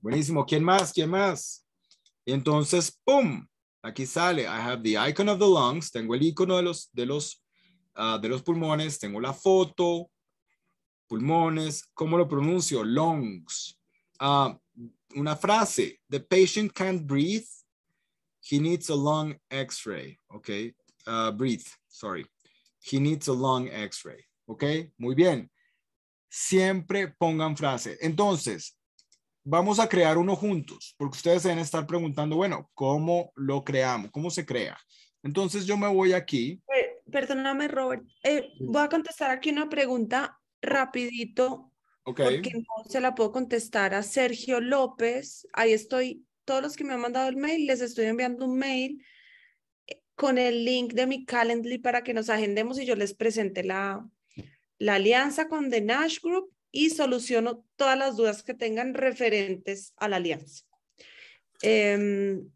S1: Buenísimo. ¿Quién más? ¿Quién más? Entonces, ¡pum! Aquí sale. I have the icon of the lungs. Tengo el icono de los, de los, ah, de los pulmones. Tengo la foto. Pulmones. ¿Cómo lo pronuncio? Lungs. Ah, una frase. The patient can't breathe. He needs a lung x-ray. Okay. Ah, breathe. Sorry. He needs a long x-ray. ¿Ok? Muy bien. Siempre pongan frase. Entonces, vamos a crear uno juntos, porque ustedes deben estar preguntando, bueno, ¿cómo lo creamos? ¿Cómo se crea? Entonces yo me voy aquí.
S2: Eh, perdóname, Robert. Eh, voy a contestar aquí una pregunta rapidito. Okay. Porque no se la puedo contestar a Sergio López. Ahí estoy. Todos los que me han mandado el mail, les estoy enviando un mail con el link de mi Calendly para que nos agendemos y yo les presente la, la alianza con The Nash Group y soluciono todas las dudas que tengan referentes a la alianza. Em,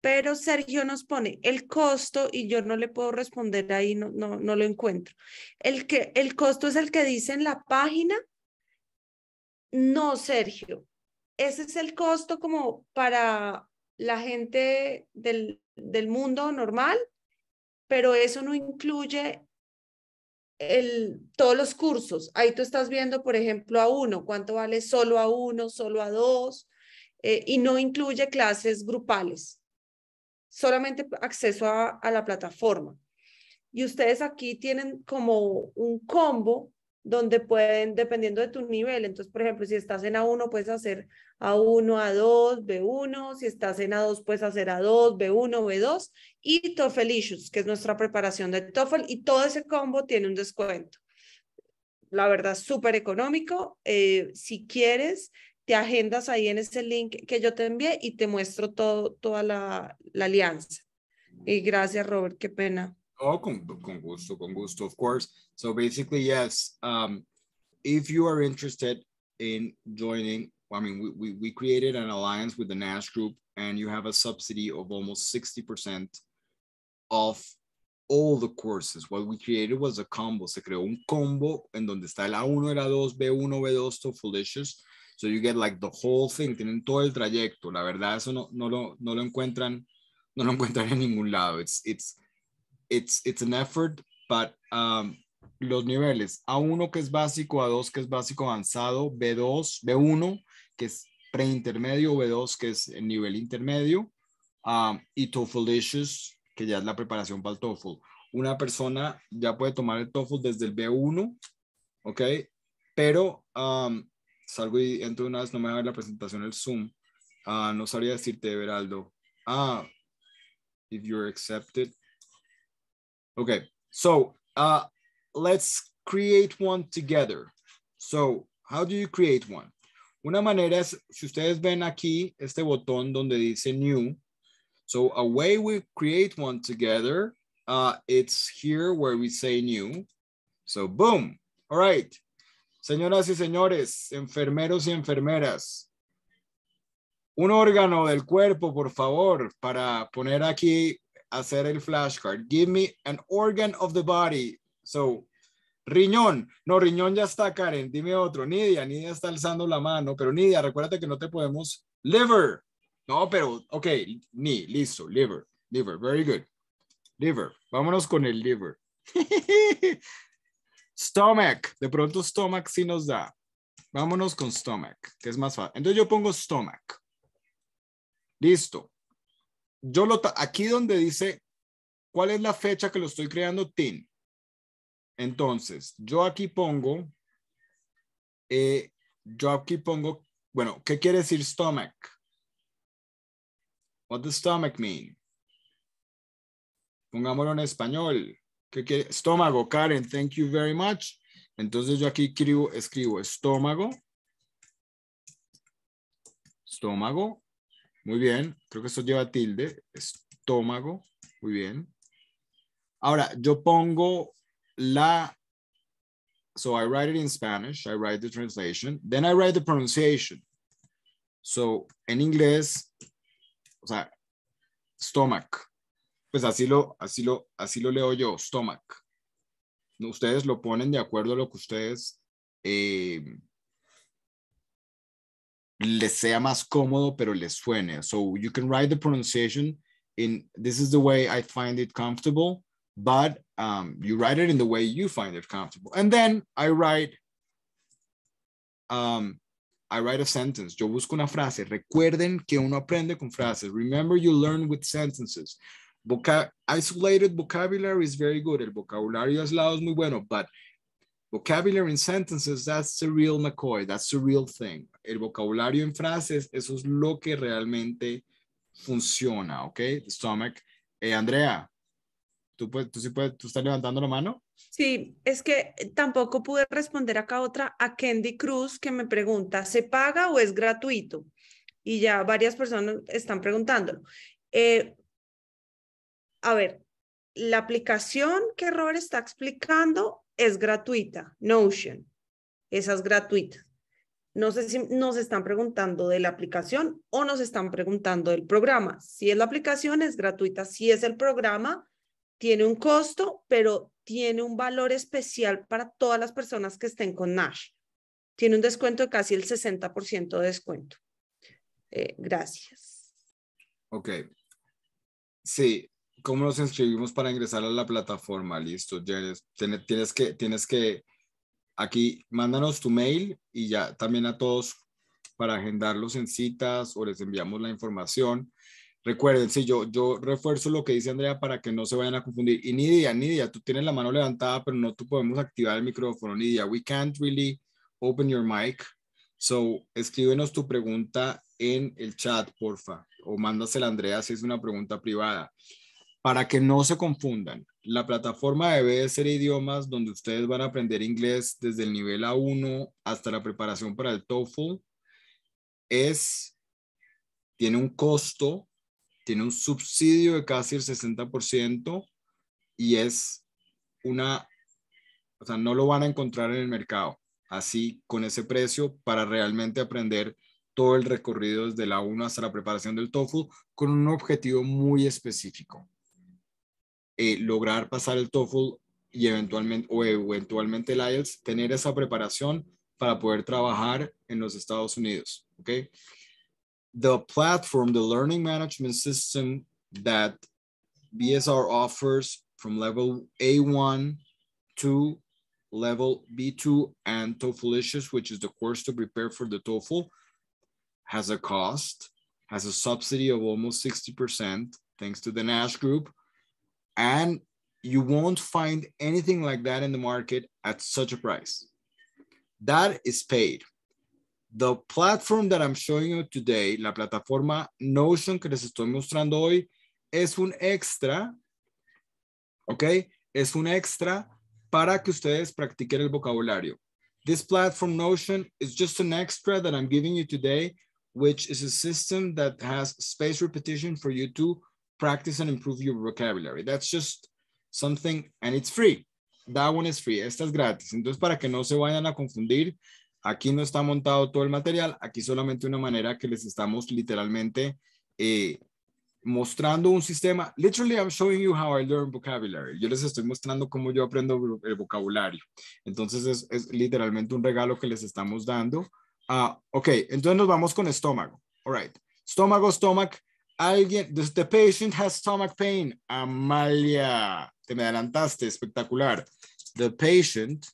S2: pero Sergio nos pone el costo y yo no le puedo responder ahí, no, no, no lo encuentro. El, que, el costo es el que dice en la página. No, Sergio, ese es el costo como para la gente del, mundo normal, pero eso no incluye el, todos los cursos. Ahí tú estás viendo, por ejemplo, a uno, cuánto vale solo a uno, solo a dos, eh, y no incluye clases grupales, solamente acceso a la plataforma. Y ustedes aquí tienen como un combo donde pueden, dependiendo de tu nivel, entonces, por ejemplo, si estás en A1, puedes hacer A1, A2, B1, si estás en A2, puedes hacer A2, B1, B2 y TOEFL Issues, que es nuestra preparación de TOEFL, y todo ese combo tiene un descuento. La verdad, súper económico. Eh, si quieres, te agendas ahí en ese link que yo te envié y te muestro todo, toda la, la alianza. Y gracias, Robert, qué pena.
S1: Oh, con, con gusto, con gusto, of course. So basically, yes, um, if you are interested in joining, I mean, we, we, we created an alliance with the Nash Group, and you have a subsidy of almost 60% of all the courses. What we created was a combo. Se creó un combo en donde está el A1, el A2, B1, B2, Tofelicious. So you get like the whole thing. Tienen todo el trayecto. La verdad, eso no, no, lo, no lo encuentran, no lo encuentran en ningún lado. It's, it's, it's, it's an effort, but um, los niveles A1 que es básico, A2 que es básico avanzado, B2, B1 que es preintermedio, B2 que es el nivel intermedio um, y dishes que ya es la preparación para el TOEFL. Una persona ya puede tomar el TOEFL desde el B1, ¿ok? Pero um, salgo y entro una vez, no me va a ver la presentación el Zoom. Ah, no sabría decirte, Veraldo. Ah, if you're accepted. Okay, so uh, let's create one together. So, how do you create one? Una manera es, si ustedes ven aquí, este botón donde dice new. So, a way we create one together, uh, it's here where we say new. So, boom. All right. Señoras y señores, enfermeros y enfermeras, un órgano del cuerpo, por favor, para poner aquí hacer el flashcard. Give me an organ of the body. So, riñón. No, riñón ya está, Karen. Dime otro. Nidia, Nidia está alzando la mano. Pero Nidia, recuérdate que no te podemos. Liver. No, pero, ok, ni, listo, liver, liver, very good. Liver, vámonos con el liver. stomach, de pronto stomach sí nos da. Vámonos con stomach, que es más fácil. Entonces yo pongo stomach. Listo yo lo, aquí donde dice, ¿cuál es la fecha que lo estoy creando? TIN. Entonces, yo aquí pongo, eh, yo aquí pongo, bueno, ¿qué quiere decir stomach? What does stomach mean? Pongámoslo en español. ¿Qué quiere? Estómago, Karen, thank you very much. Entonces yo aquí escribo, escribo estómago. Estómago muy bien, creo que esto lleva tilde, estómago, muy bien. Ahora, yo pongo la, so I write it in Spanish, I write the translation, then I write the pronunciation. So, en inglés, o sea, stomach, pues así lo, así lo, así lo leo yo, stomach. Ustedes lo ponen de acuerdo a lo que ustedes eh, les sea más cómodo, pero les suene. So you can write the pronunciation in this is the way I find it comfortable, but um, you write it in the way you find it comfortable. And then I write, um, I write a sentence. Yo busco una frase. Recuerden que uno aprende con frases. Remember, you learn with sentences. Voca isolated vocabulary is very good. El vocabulario aislado es muy bueno, but vocabulary in sentences, that's the real McCoy. That's the real thing. el vocabulario en frases, eso es lo que realmente funciona, ¿ok? Stomach. Eh, Andrea, ¿tú, puedes, tú, sí puedes, ¿tú estás levantando la mano?
S2: Sí, es que tampoco pude responder acá otra a Candy Cruz que me pregunta, ¿se paga o es gratuito? Y ya varias personas están preguntándolo. Eh, a ver, la aplicación que Robert está explicando es gratuita, Notion. Esa es gratuita. No sé si nos están preguntando de la aplicación o nos están preguntando del programa. Si es la aplicación, es gratuita. Si es el programa, tiene un costo, pero tiene un valor especial para todas las personas que estén con Nash. Tiene un descuento de casi el 60% de descuento. Eh, gracias.
S1: Ok. Sí, ¿cómo nos inscribimos para ingresar a la plataforma? Listo, tienes, tienes que, tienes que Aquí mándanos tu mail y ya también a todos para agendarlos en citas o les enviamos la información. Recuerden, sí, yo, yo refuerzo lo que dice Andrea para que no se vayan a confundir. Y Nidia, Nidia, tú tienes la mano levantada, pero no tú podemos activar el micrófono. Nidia, we can't really open your mic. So, escríbenos tu pregunta en el chat, porfa, o mándasela a Andrea si es una pregunta privada, para que no se confundan la plataforma debe ser idiomas donde ustedes van a aprender inglés desde el nivel A1 hasta la preparación para el TOEFL. Es, tiene un costo, tiene un subsidio de casi el 60% y es una, o sea, no lo van a encontrar en el mercado así con ese precio para realmente aprender todo el recorrido desde la 1 hasta la preparación del TOEFL con un objetivo muy específico. eh, lograr pasar el TOEFL y eventualmente, o eventualmente el IELTS, tener esa preparación para poder trabajar en los Estados Unidos. Okay? The platform, the learning management system that BSR offers from level A1 to level B2 and TOEFLicious, which is the course to prepare for the TOEFL, has a cost, has a subsidy of almost 60%, thanks to the Nash Group, and you won't find anything like that in the market at such a price. That is paid. The platform that I'm showing you today, la plataforma Notion que les estoy mostrando hoy, es un extra, okay? Es un extra para que ustedes practiquen el vocabulario. This platform Notion is just an extra that I'm giving you today, which is a system that has space repetition for you to practice and improve your vocabulary. That's just something and it's free. That one is free. Esta es gratis. Entonces, para que no se vayan a confundir, aquí no está montado todo el material. Aquí solamente una manera que les estamos literalmente eh, mostrando un sistema. Literally, I'm showing you how I learn vocabulary. Yo les estoy mostrando cómo yo aprendo el vocabulario. Entonces, es, literalmente un regalo que les estamos dando. Ah, ok, entonces nos vamos con estómago. All right. Estómago, stomach Alguien, The patient has stomach pain. Amalia, te me adelantaste, espectacular. The patient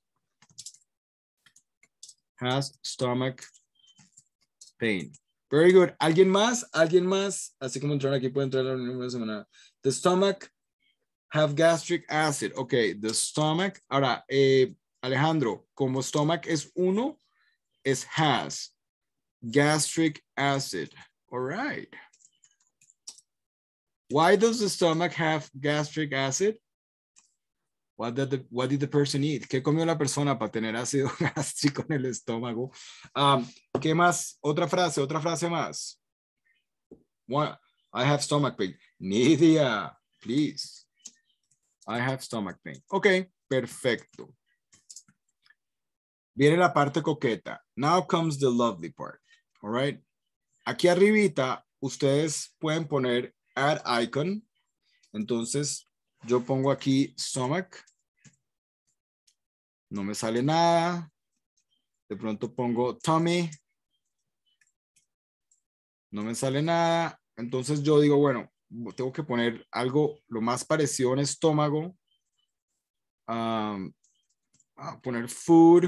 S1: has stomach pain. Very good. ¿Alguien más? ¿Alguien más? Así como entrar aquí, Pueden entrar en número una semana. The stomach have gastric acid. Ok, the stomach. Ahora, eh, Alejandro, como stomach es uno, es has. Gastric acid. All right. Why does the stomach have gastric acid? What did the, what did the person eat? ¿Qué comió la persona para tener ácido gástrico en el estómago? Um, ¿Qué más? Otra frase, otra frase más. I have stomach pain. Nidia, please. I have stomach pain. Ok, perfecto. Viene la parte coqueta. Now comes the lovely part. All right. Aquí arribita, ustedes pueden poner add icon. Entonces, yo pongo aquí stomach. No me sale nada. De pronto pongo tummy. No me sale nada. Entonces yo digo, bueno, tengo que poner algo lo más parecido a estómago. a
S3: ah, poner food.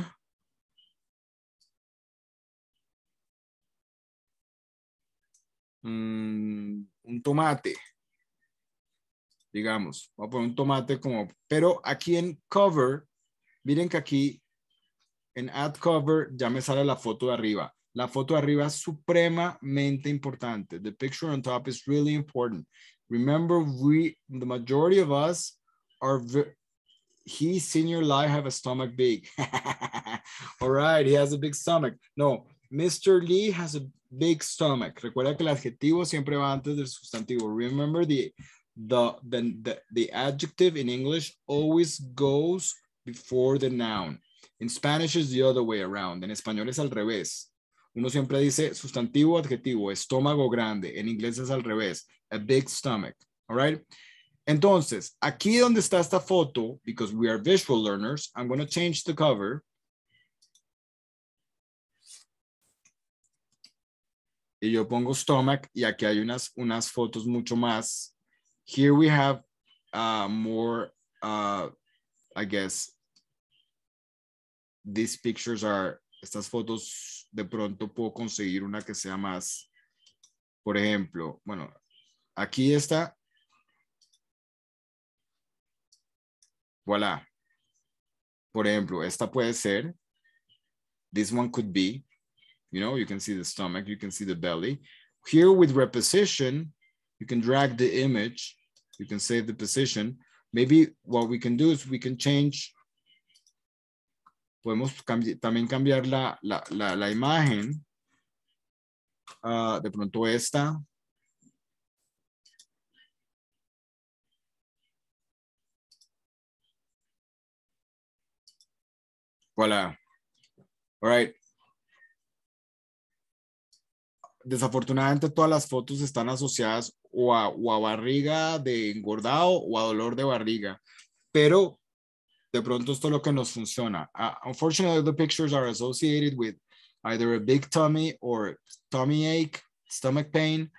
S3: Mm, un tomate,
S1: digamos, voy a poner un tomate como, pero aquí en cover, miren que aquí en ad cover ya me sale la foto de arriba. La foto de arriba es supremamente importante. The picture on top is really important. Remember, we, the majority of us are, he senior lie, have a stomach big. All right, he has a big stomach. No, Mr. Lee has a big stomach. Recuerda que el adjetivo siempre va antes del sustantivo. Remember the, the, adjective in English always goes before the noun. In Spanish is the other way around. En español es al revés. Uno siempre dice sustantivo, adjetivo, estómago grande. En inglés es al revés. A big stomach. All right. Entonces, aquí donde está esta foto, because we are visual learners, I'm going to change the cover. yo pongo stomach y aquí hay unas, unas fotos mucho más. Here we have uh, more, uh, I guess, these pictures are, estas fotos de pronto puedo conseguir una que sea más, por ejemplo, bueno, aquí está. Voilà. Por ejemplo, esta puede ser. This one could be. You know, you can see the stomach, you can see the belly. Here with repetition, you can drag the image, you can save the position. Maybe what we can do is we can change, podemos cambi también cambiar la, la, la, la imagen.
S3: Uh, de pronto esta, Voila. All right
S1: desafortunadamente todas las fotos están asociadas o a, o a, barriga de engordado o a dolor de barriga, pero de pronto esto es lo que nos funciona. Uh, unfortunately, the pictures are associated with either a big tummy or tummy ache, stomach pain,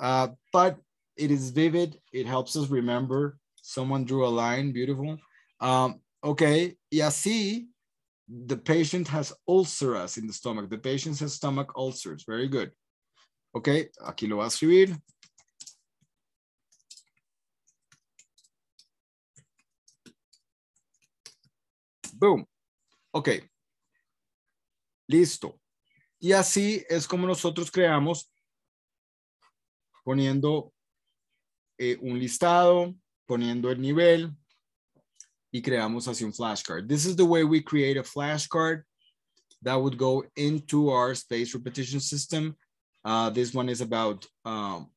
S1: uh, but it is vivid. It helps us remember someone drew a line, beautiful. Um, okay, y así the patient has ulcers in the stomach. The patient has stomach ulcers. Very
S3: good. Ok, aquí lo va a escribir. Boom. Ok. Listo. Y así es como
S1: nosotros creamos poniendo eh, un listado, poniendo el nivel y creamos así un flashcard. This is the way we create a flashcard that would go into our space repetition system. Uh, this one is about um,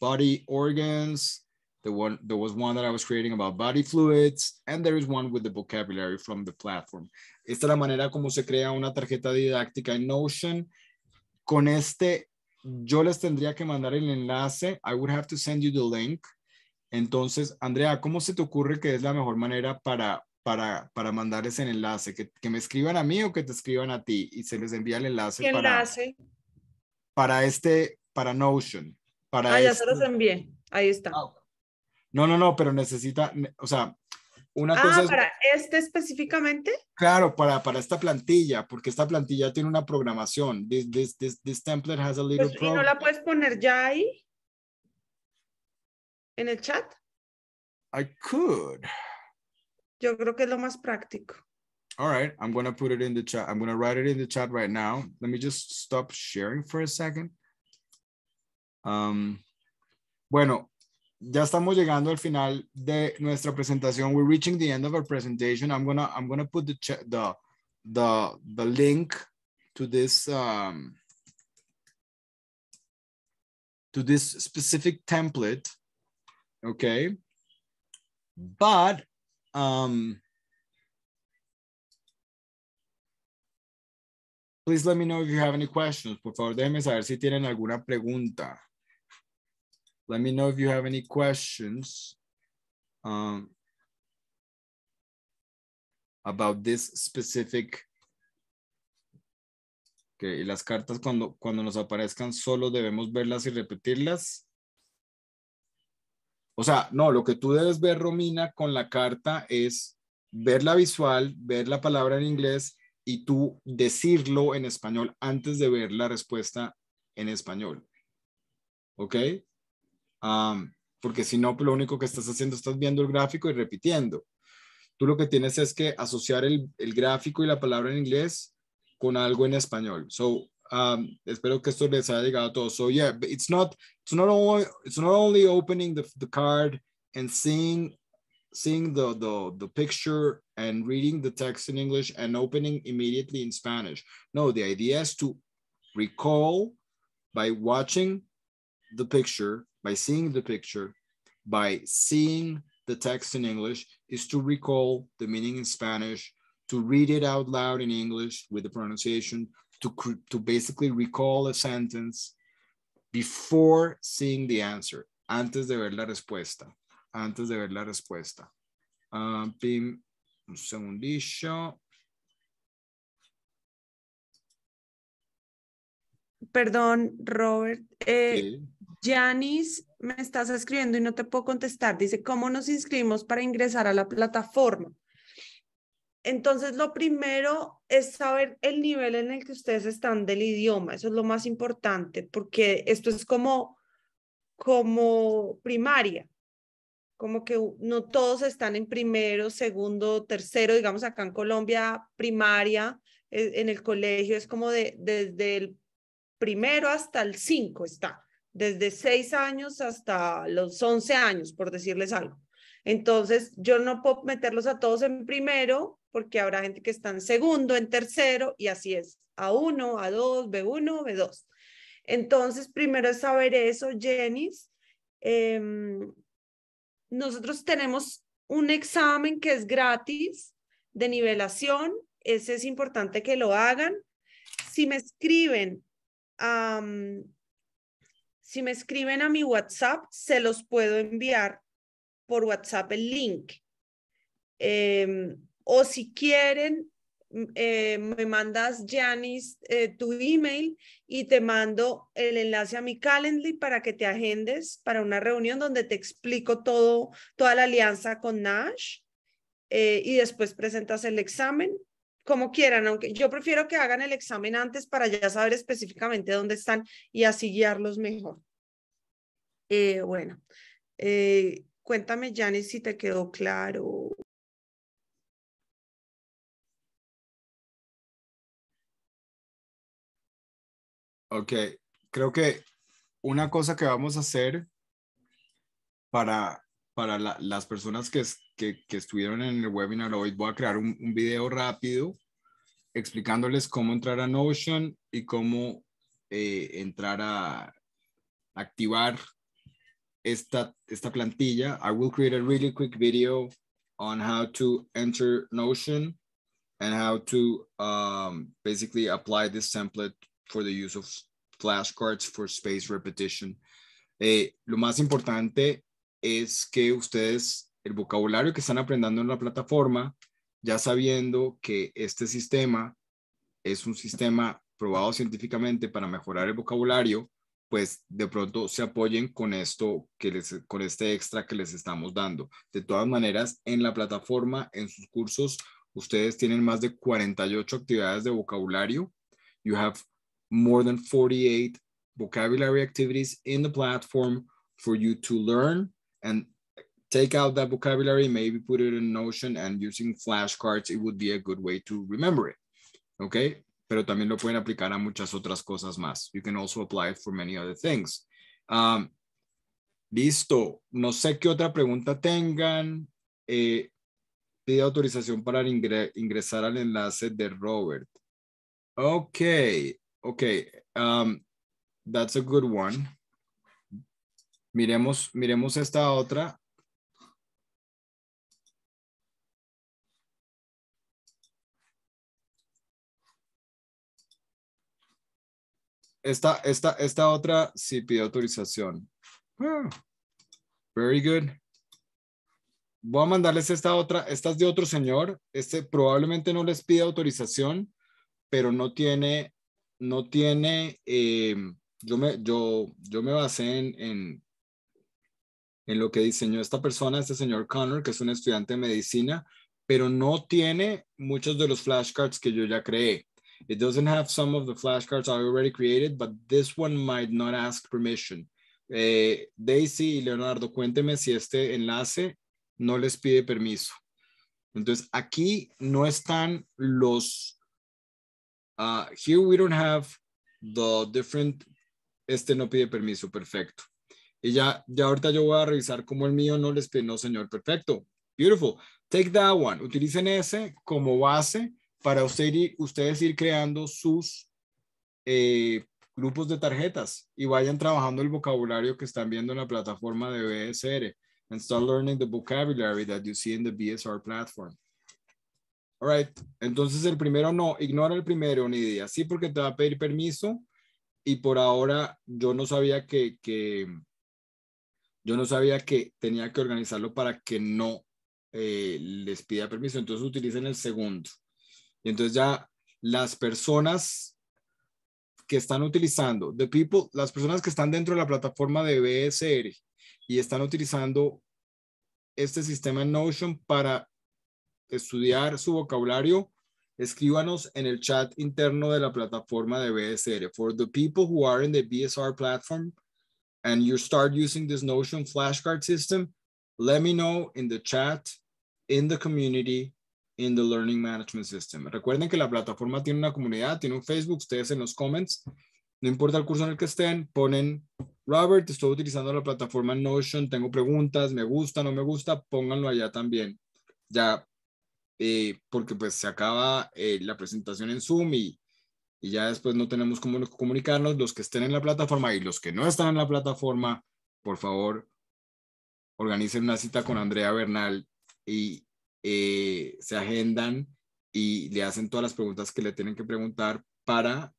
S1: body organs. The one there was one that I was creating about body fluids, and there is one with the vocabulary from the platform. Esta es la manera como se crea una tarjeta didáctica en Notion. Con este, yo les tendría que mandar el enlace. I would have to send you the link. Entonces, Andrea, ¿cómo se te ocurre que es la mejor manera para, para, para mandar ese enlace? ¿Que, me escriban a mí o que te escriban a ti y se les envía el enlace? Enlace para este, para Notion. Para ah, ya se este los
S2: envié. Ahí está. Ah,
S1: no, no, no, pero necesita, o sea, una ah, cosa ah para
S2: este específicamente.
S1: Claro, para, para esta plantilla, porque esta plantilla tiene una programación. This, template
S3: has a little pues, ¿Y no la
S2: puedes poner ya ahí? ¿En el chat?
S3: I could.
S2: Yo creo que es lo más práctico.
S1: All right, I'm gonna put it in the chat. I'm gonna write it in the chat right now. Let me just stop sharing for a second. Um, bueno, ya estamos llegando al final de nuestra presentación. We're reaching the end of our presentation. I'm gonna I'm gonna put the the the the link to this um,
S3: to this specific template. Okay, but um, Please let me know if you have any questions. Por favor, déjenme saber
S1: si tienen alguna pregunta. Let me know if you have any questions um, about this specific. Okay, y las cartas cuando, cuando nos aparezcan solo debemos verlas y repetirlas. O sea, no, lo que tú debes ver, Romina, con la carta es ver la visual, ver la palabra en inglés y tú decirlo en español antes de ver la respuesta en español. ¿Ok? porque si no, pues, lo único que estás haciendo, estás viendo el gráfico y repitiendo. Tú lo que tienes es que asociar el, gráfico y la palabra en inglés con algo en español. So, espero que esto les haya llegado a todos. So, yeah, it's not, it's not, only, it's not only opening the card and seeing seeing the, the the picture and reading the text in english and opening immediately in spanish no the idea is to recall by watching the picture by seeing the picture by seeing the text in english is to recall the meaning in spanish to read it out loud in english with the pronunciation to to basically recall a sentence before seeing the answer antes de ver la respuesta
S3: antes de ver la respuesta. Ah, pim, un segundillo.
S2: Perdón, Robert. Eh, Janice, me estás escribiendo y no te puedo contestar. Dice, ¿cómo nos inscribimos para ingresar a la plataforma? Entonces, lo primero es saber el nivel en el que ustedes están del idioma. Eso es lo más importante, porque esto es como, como primaria como que no todos están en primero, segundo, tercero, digamos acá en Colombia, primaria, eh, en el colegio es como de, desde el primero hasta el cinco está, desde seis años hasta los once años, por decirles algo. Entonces, yo no puedo meterlos a todos en primero, porque habrá gente que está en segundo, en tercero, y así es, A1, A2, B1, B2. Entonces, primero es saber eso, Jenis. Eh, nosotros tenemos un examen que es gratis de nivelación, ese es importante que lo hagan. Si me escriben, si me escriben a mi WhatsApp, se los puedo enviar por WhatsApp el link. Em, o si quieren, eh, me mandas, Janice, eh, tu email y te mando el enlace a mi Calendly para que te agendes para una reunión donde te explico todo, toda la alianza con Nash eh, y después presentas el examen, como quieran, aunque yo prefiero que hagan el examen antes para ya saber específicamente dónde están y así guiarlos mejor. bueno, cuéntame, Janice, si te quedó claro
S3: Ok, creo que una cosa que vamos a hacer para,
S1: para las personas que, que, estuvieron en el webinar hoy, voy a crear un, video rápido explicándoles cómo entrar a Notion y cómo eh, entrar a activar esta, esta plantilla. I will create a really quick video on how to enter Notion and how to um, basically apply this template for the use of flashcards for space repetition. Eh, lo más importante es que ustedes, el vocabulario que están aprendiendo en la plataforma, ya sabiendo que este sistema es un sistema probado científicamente para mejorar el vocabulario, pues de pronto se apoyen con esto que les con este extra que les estamos dando. De todas maneras, en la plataforma, en sus cursos, ustedes tienen más de 48 actividades de vocabulario. You have more than 48 vocabulary activities in the platform for you to learn and take out that vocabulary, maybe put it in Notion and using flashcards, it would be a good way to remember it. Okay. Pero también lo pueden aplicar a muchas otras cosas más. You can also apply it for many other things. Um, listo. No sé qué otra pregunta tengan. Eh, pide autorización para ingre ingresar al enlace de Robert. Ok. Okay, um,
S3: that's a good one. Miremos, miremos esta otra. Esta, esta,
S1: esta otra sí pide autorización. Ah, very good. Voy a mandarles esta otra. Esta es de otro señor. Este probablemente no les pide autorización, pero no tiene no tiene, em, yo, me, yo, yo me basé en, en, lo que diseñó esta persona, este señor Connor, que es un estudiante de medicina, pero no tiene muchos de los flashcards que yo ya creé. It doesn't have some of the flashcards I already created, but this one might not ask permission. Eh, Daisy y Leonardo, cuénteme si este enlace no les pide permiso. Entonces, aquí no están los Ah, here we don't have the different, este no pide permiso, perfecto. Y ya, ya ahorita yo voy a revisar cómo el mío no les pide, no señor, perfecto. Beautiful. Take that one. Utilicen ese como base para ustedes ir creando sus eh, grupos de tarjetas y vayan trabajando el vocabulario que están viendo en la plataforma de BSR and start learning the vocabulary that you see in the BSR platform. All right. Entonces el primero no, ignora el primero, ni idea. Sí, porque te va a pedir permiso y por ahora yo no sabía que, yo no sabía que tenía que organizarlo para que no eh, les pida permiso. Entonces utilicen el segundo. Y entonces ya las personas que están utilizando, the people, las personas que están dentro de la plataforma de BSR y están utilizando este sistema Notion para estudiar su vocabulario, escríbanos en el chat interno de la plataforma de BSR. For the people who are in the BSR platform and you start using this Notion flashcard system, let me know in the chat, in the community, in the learning management system. Recuerden que la plataforma tiene una comunidad, tiene un Facebook, ustedes en los comments, no importa el curso en el que estén, ponen, Robert, estoy utilizando la plataforma Notion, tengo preguntas, me gusta, no me gusta, pónganlo allá también. Ya eh, porque pues se acaba eh, la presentación en Zoom y, ya después no tenemos cómo comunicarnos. Los que estén en la plataforma y los que no están en la plataforma, por favor, organicen una cita con Andrea Bernal y eh, se agendan y le hacen todas las preguntas que le tienen que preguntar para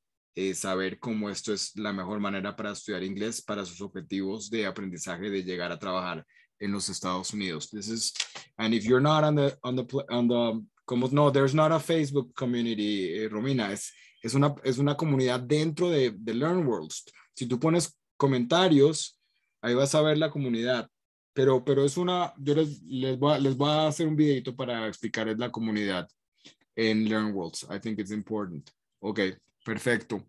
S1: saber cómo esto es la mejor manera para estudiar inglés, para sus objetivos de aprendizaje, de llegar a trabajar en los Estados Unidos. This is, and if you're not on the, on the, on the, como no, there's not a Facebook community, eh, Romina, es, es, una, es una comunidad dentro de, de Learn Worlds. Si tú pones comentarios, ahí vas a ver la comunidad. Pero, pero es una, yo les, les, voy a, les voy a hacer un videito para explicarles la comunidad en Learn Worlds. I think it's important. Okay, perfecto.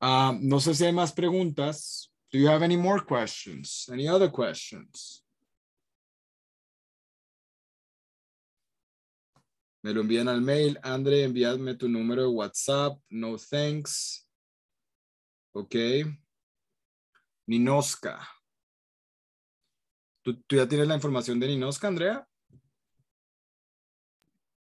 S1: Um, no sé si hay más preguntas.
S3: Do you have any more questions? Any other questions? Me lo envían al mail. Andre, envíame tu número de WhatsApp. No thanks. Ok.
S1: Ninoska. ¿Tú, ya tienes la información de Ninoska,
S2: Andrea?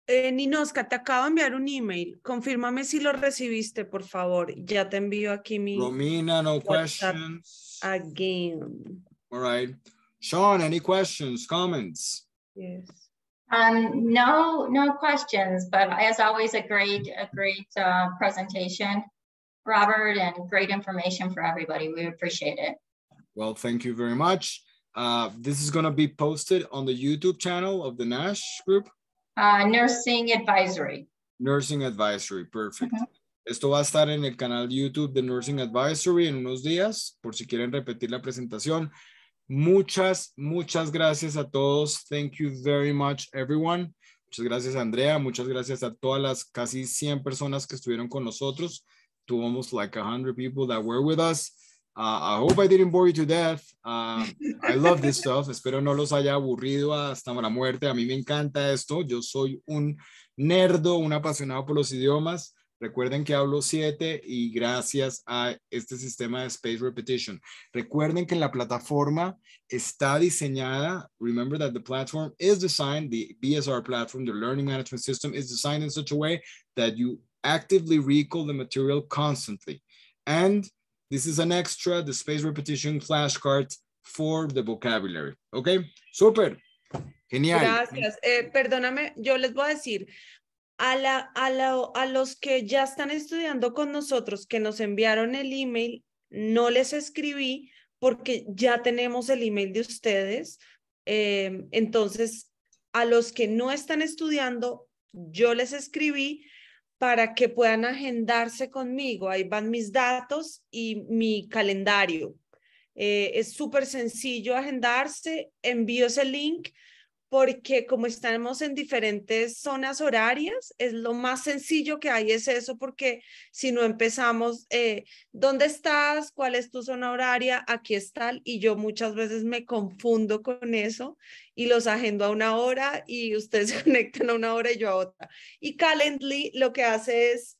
S2: Eh, Ninoska, te acabo de enviar un email. Confírmame si lo recibiste, por favor. Ya te envío aquí mi. Romina, no questions. Again.
S1: All right. Sean, any questions, comments?
S3: Yes. Um, no, no questions, but as always, a great, a great uh, presentation, Robert, and great information for everybody. We appreciate it.
S1: Well, thank you very much. Uh, this is going to be posted on the YouTube channel of the Nash Group.
S3: Uh, nursing Advisory.
S1: Nursing Advisory, perfect. Mm -hmm. Esto va a estar en el canal YouTube de Nursing Advisory en unos días, por si quieren repetir la presentación. Muchas, muchas gracias a todos. Thank you very much, everyone. Muchas gracias, Andrea. Muchas gracias a todas las casi 100 personas que estuvieron con nosotros. To almost like 100 people that were with us. Uh, I hope I didn't bore you to death. Uh, I love this stuff. Espero no los haya aburrido hasta la muerte. A mí me encanta esto. Yo soy un nerdo, un apasionado por los idiomas. Recuerden que hablo siete y gracias a este sistema de space repetition. Recuerden que la plataforma está diseñada. Remember that the platform is designed, the BSR platform, the learning management system is designed in such a way that you actively recall the material constantly. And this is an extra, the space repetition flashcard for the vocabulary. Okay, super.
S2: Genial. Gracias. Eh, perdóname, yo les voy a decir, a, los que ya están estudiando con nosotros, que nos enviaron el email, no les escribí porque ya tenemos el email de ustedes. Eh, entonces, a los que no están estudiando, yo les escribí para que puedan agendarse conmigo. Ahí van mis datos y mi calendario. Eh, es súper sencillo agendarse. Envío ese link porque como estamos en diferentes zonas horarias, es lo más sencillo que hay es eso, porque si no empezamos, eh, ¿dónde estás? ¿Cuál es tu zona horaria? Aquí es y yo muchas veces me confundo con eso y los agendo a una hora y ustedes se conectan a una hora y yo a otra. Y Calendly lo que hace es,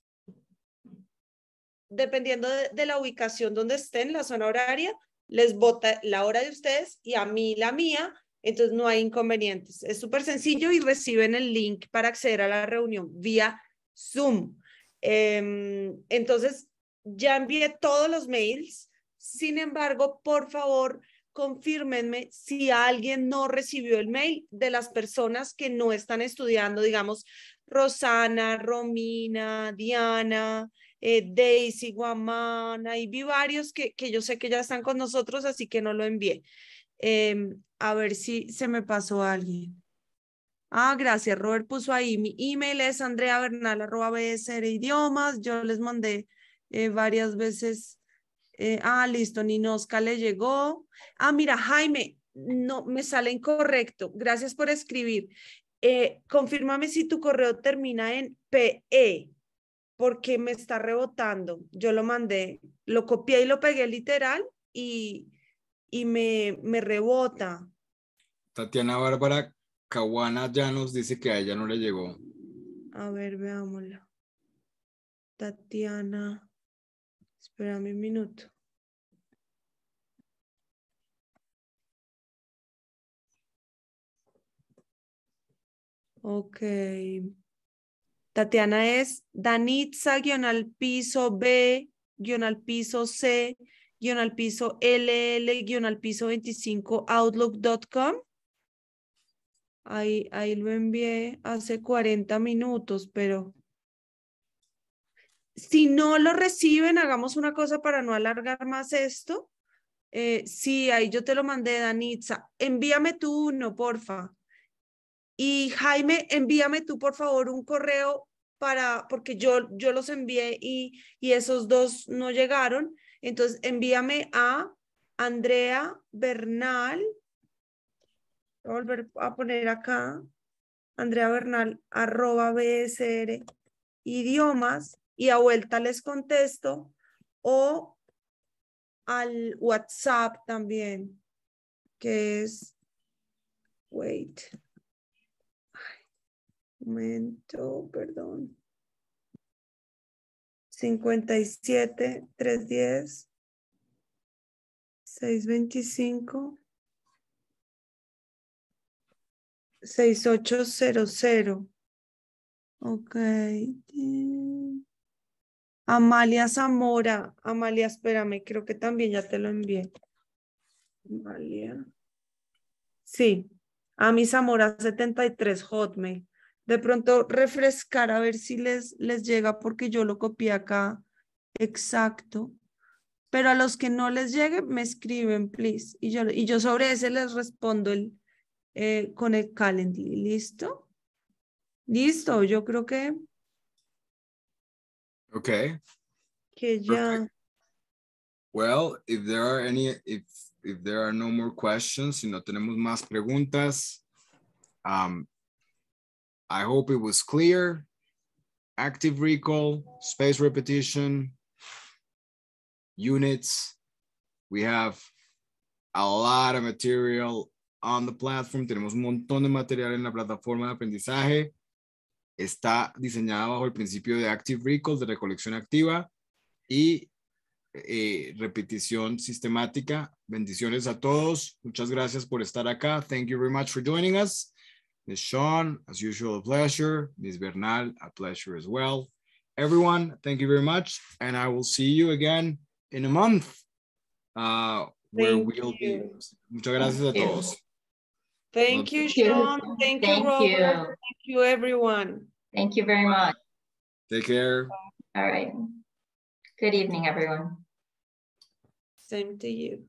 S2: dependiendo de, la ubicación donde estén, la zona horaria, les bota la hora de ustedes y a mí la mía entonces no hay inconvenientes. Es súper sencillo y reciben el link para acceder a la reunión vía Zoom. Em, entonces ya envié todos los mails. Sin embargo, por favor, confirmenme si alguien no recibió el mail de las personas que no están estudiando, digamos, Rosana, Romina, Diana, eh, Daisy, Guamana, y vi varios que, que, yo sé que ya están con nosotros, así que no lo envié. Em, a ver si se me pasó a alguien. Ah, gracias. Robert puso ahí. Mi email es idiomas. Yo les mandé eh, varias veces. Eh, ah, listo. Ninosca le llegó. Ah, mira, Jaime, no, me sale incorrecto. Gracias por escribir. Eh, confírmame si tu correo termina en PE, porque me está rebotando. Yo lo mandé, lo copié y lo pegué literal y y me, rebota.
S1: Tatiana Bárbara ya nos dice que a ella no le llegó.
S2: A ver, veámosla. Tatiana, espérame un minuto. Ok. Tatiana es Danitza guión al piso B guión al piso C guión al piso ll guión al piso 25 outlook.com. Ahí, ahí lo envié hace 40 minutos, pero si no lo reciben, hagamos una cosa para no alargar más esto. Eh, sí, ahí yo te lo mandé, Danitza. Envíame tú uno, porfa. Y Jaime, envíame tú, por favor, un correo para, porque yo, yo los envié y, y esos dos no llegaron. Entonces, envíame a Andrea Bernal. Voy a volver a poner acá. Andrea Bernal, arroba BSR, idiomas. Y a vuelta les contesto. O al WhatsApp también, que es, wait, momento, perdón. 57, 310, 625, 6800. Ok. Amalia Zamora. Amalia, espérame, creo que también ya te lo envié. Amalia. Sí, a mi Zamora 73 Hotmail de pronto refrescar a ver si les, les llega porque yo lo copié acá exacto. Pero a los que no les llegue, me escriben, please. Y yo, y yo sobre ese les respondo el, eh, con el Calendly. ¿Listo? Listo, yo creo que... Ok. Que ya...
S3: Well, if there
S1: are any, if, if there are no more questions, si no tenemos más preguntas, um, I hope it was clear. Active recall, space repetition, units. We have a lot of material on the platform. Tenemos un montón de material en la plataforma de aprendizaje. Está diseñada bajo el principio de Active Recall, de recolección activa y eh, repetición sistemática. Bendiciones a todos. Muchas gracias por estar acá. Thank you very much for joining us. Ms. Sean, as usual, a pleasure. Ms. Bernal, a pleasure as well. Everyone, thank you very much. And I will see you again in a month. Uh,
S3: where thank we'll you. be.
S1: Muchas gracias thank a todos. You.
S2: Thank you, Sean. Thank, you, Robert. Thank you, everyone. Thank you very much.
S3: Take care. All right. Good evening, everyone. Same to you.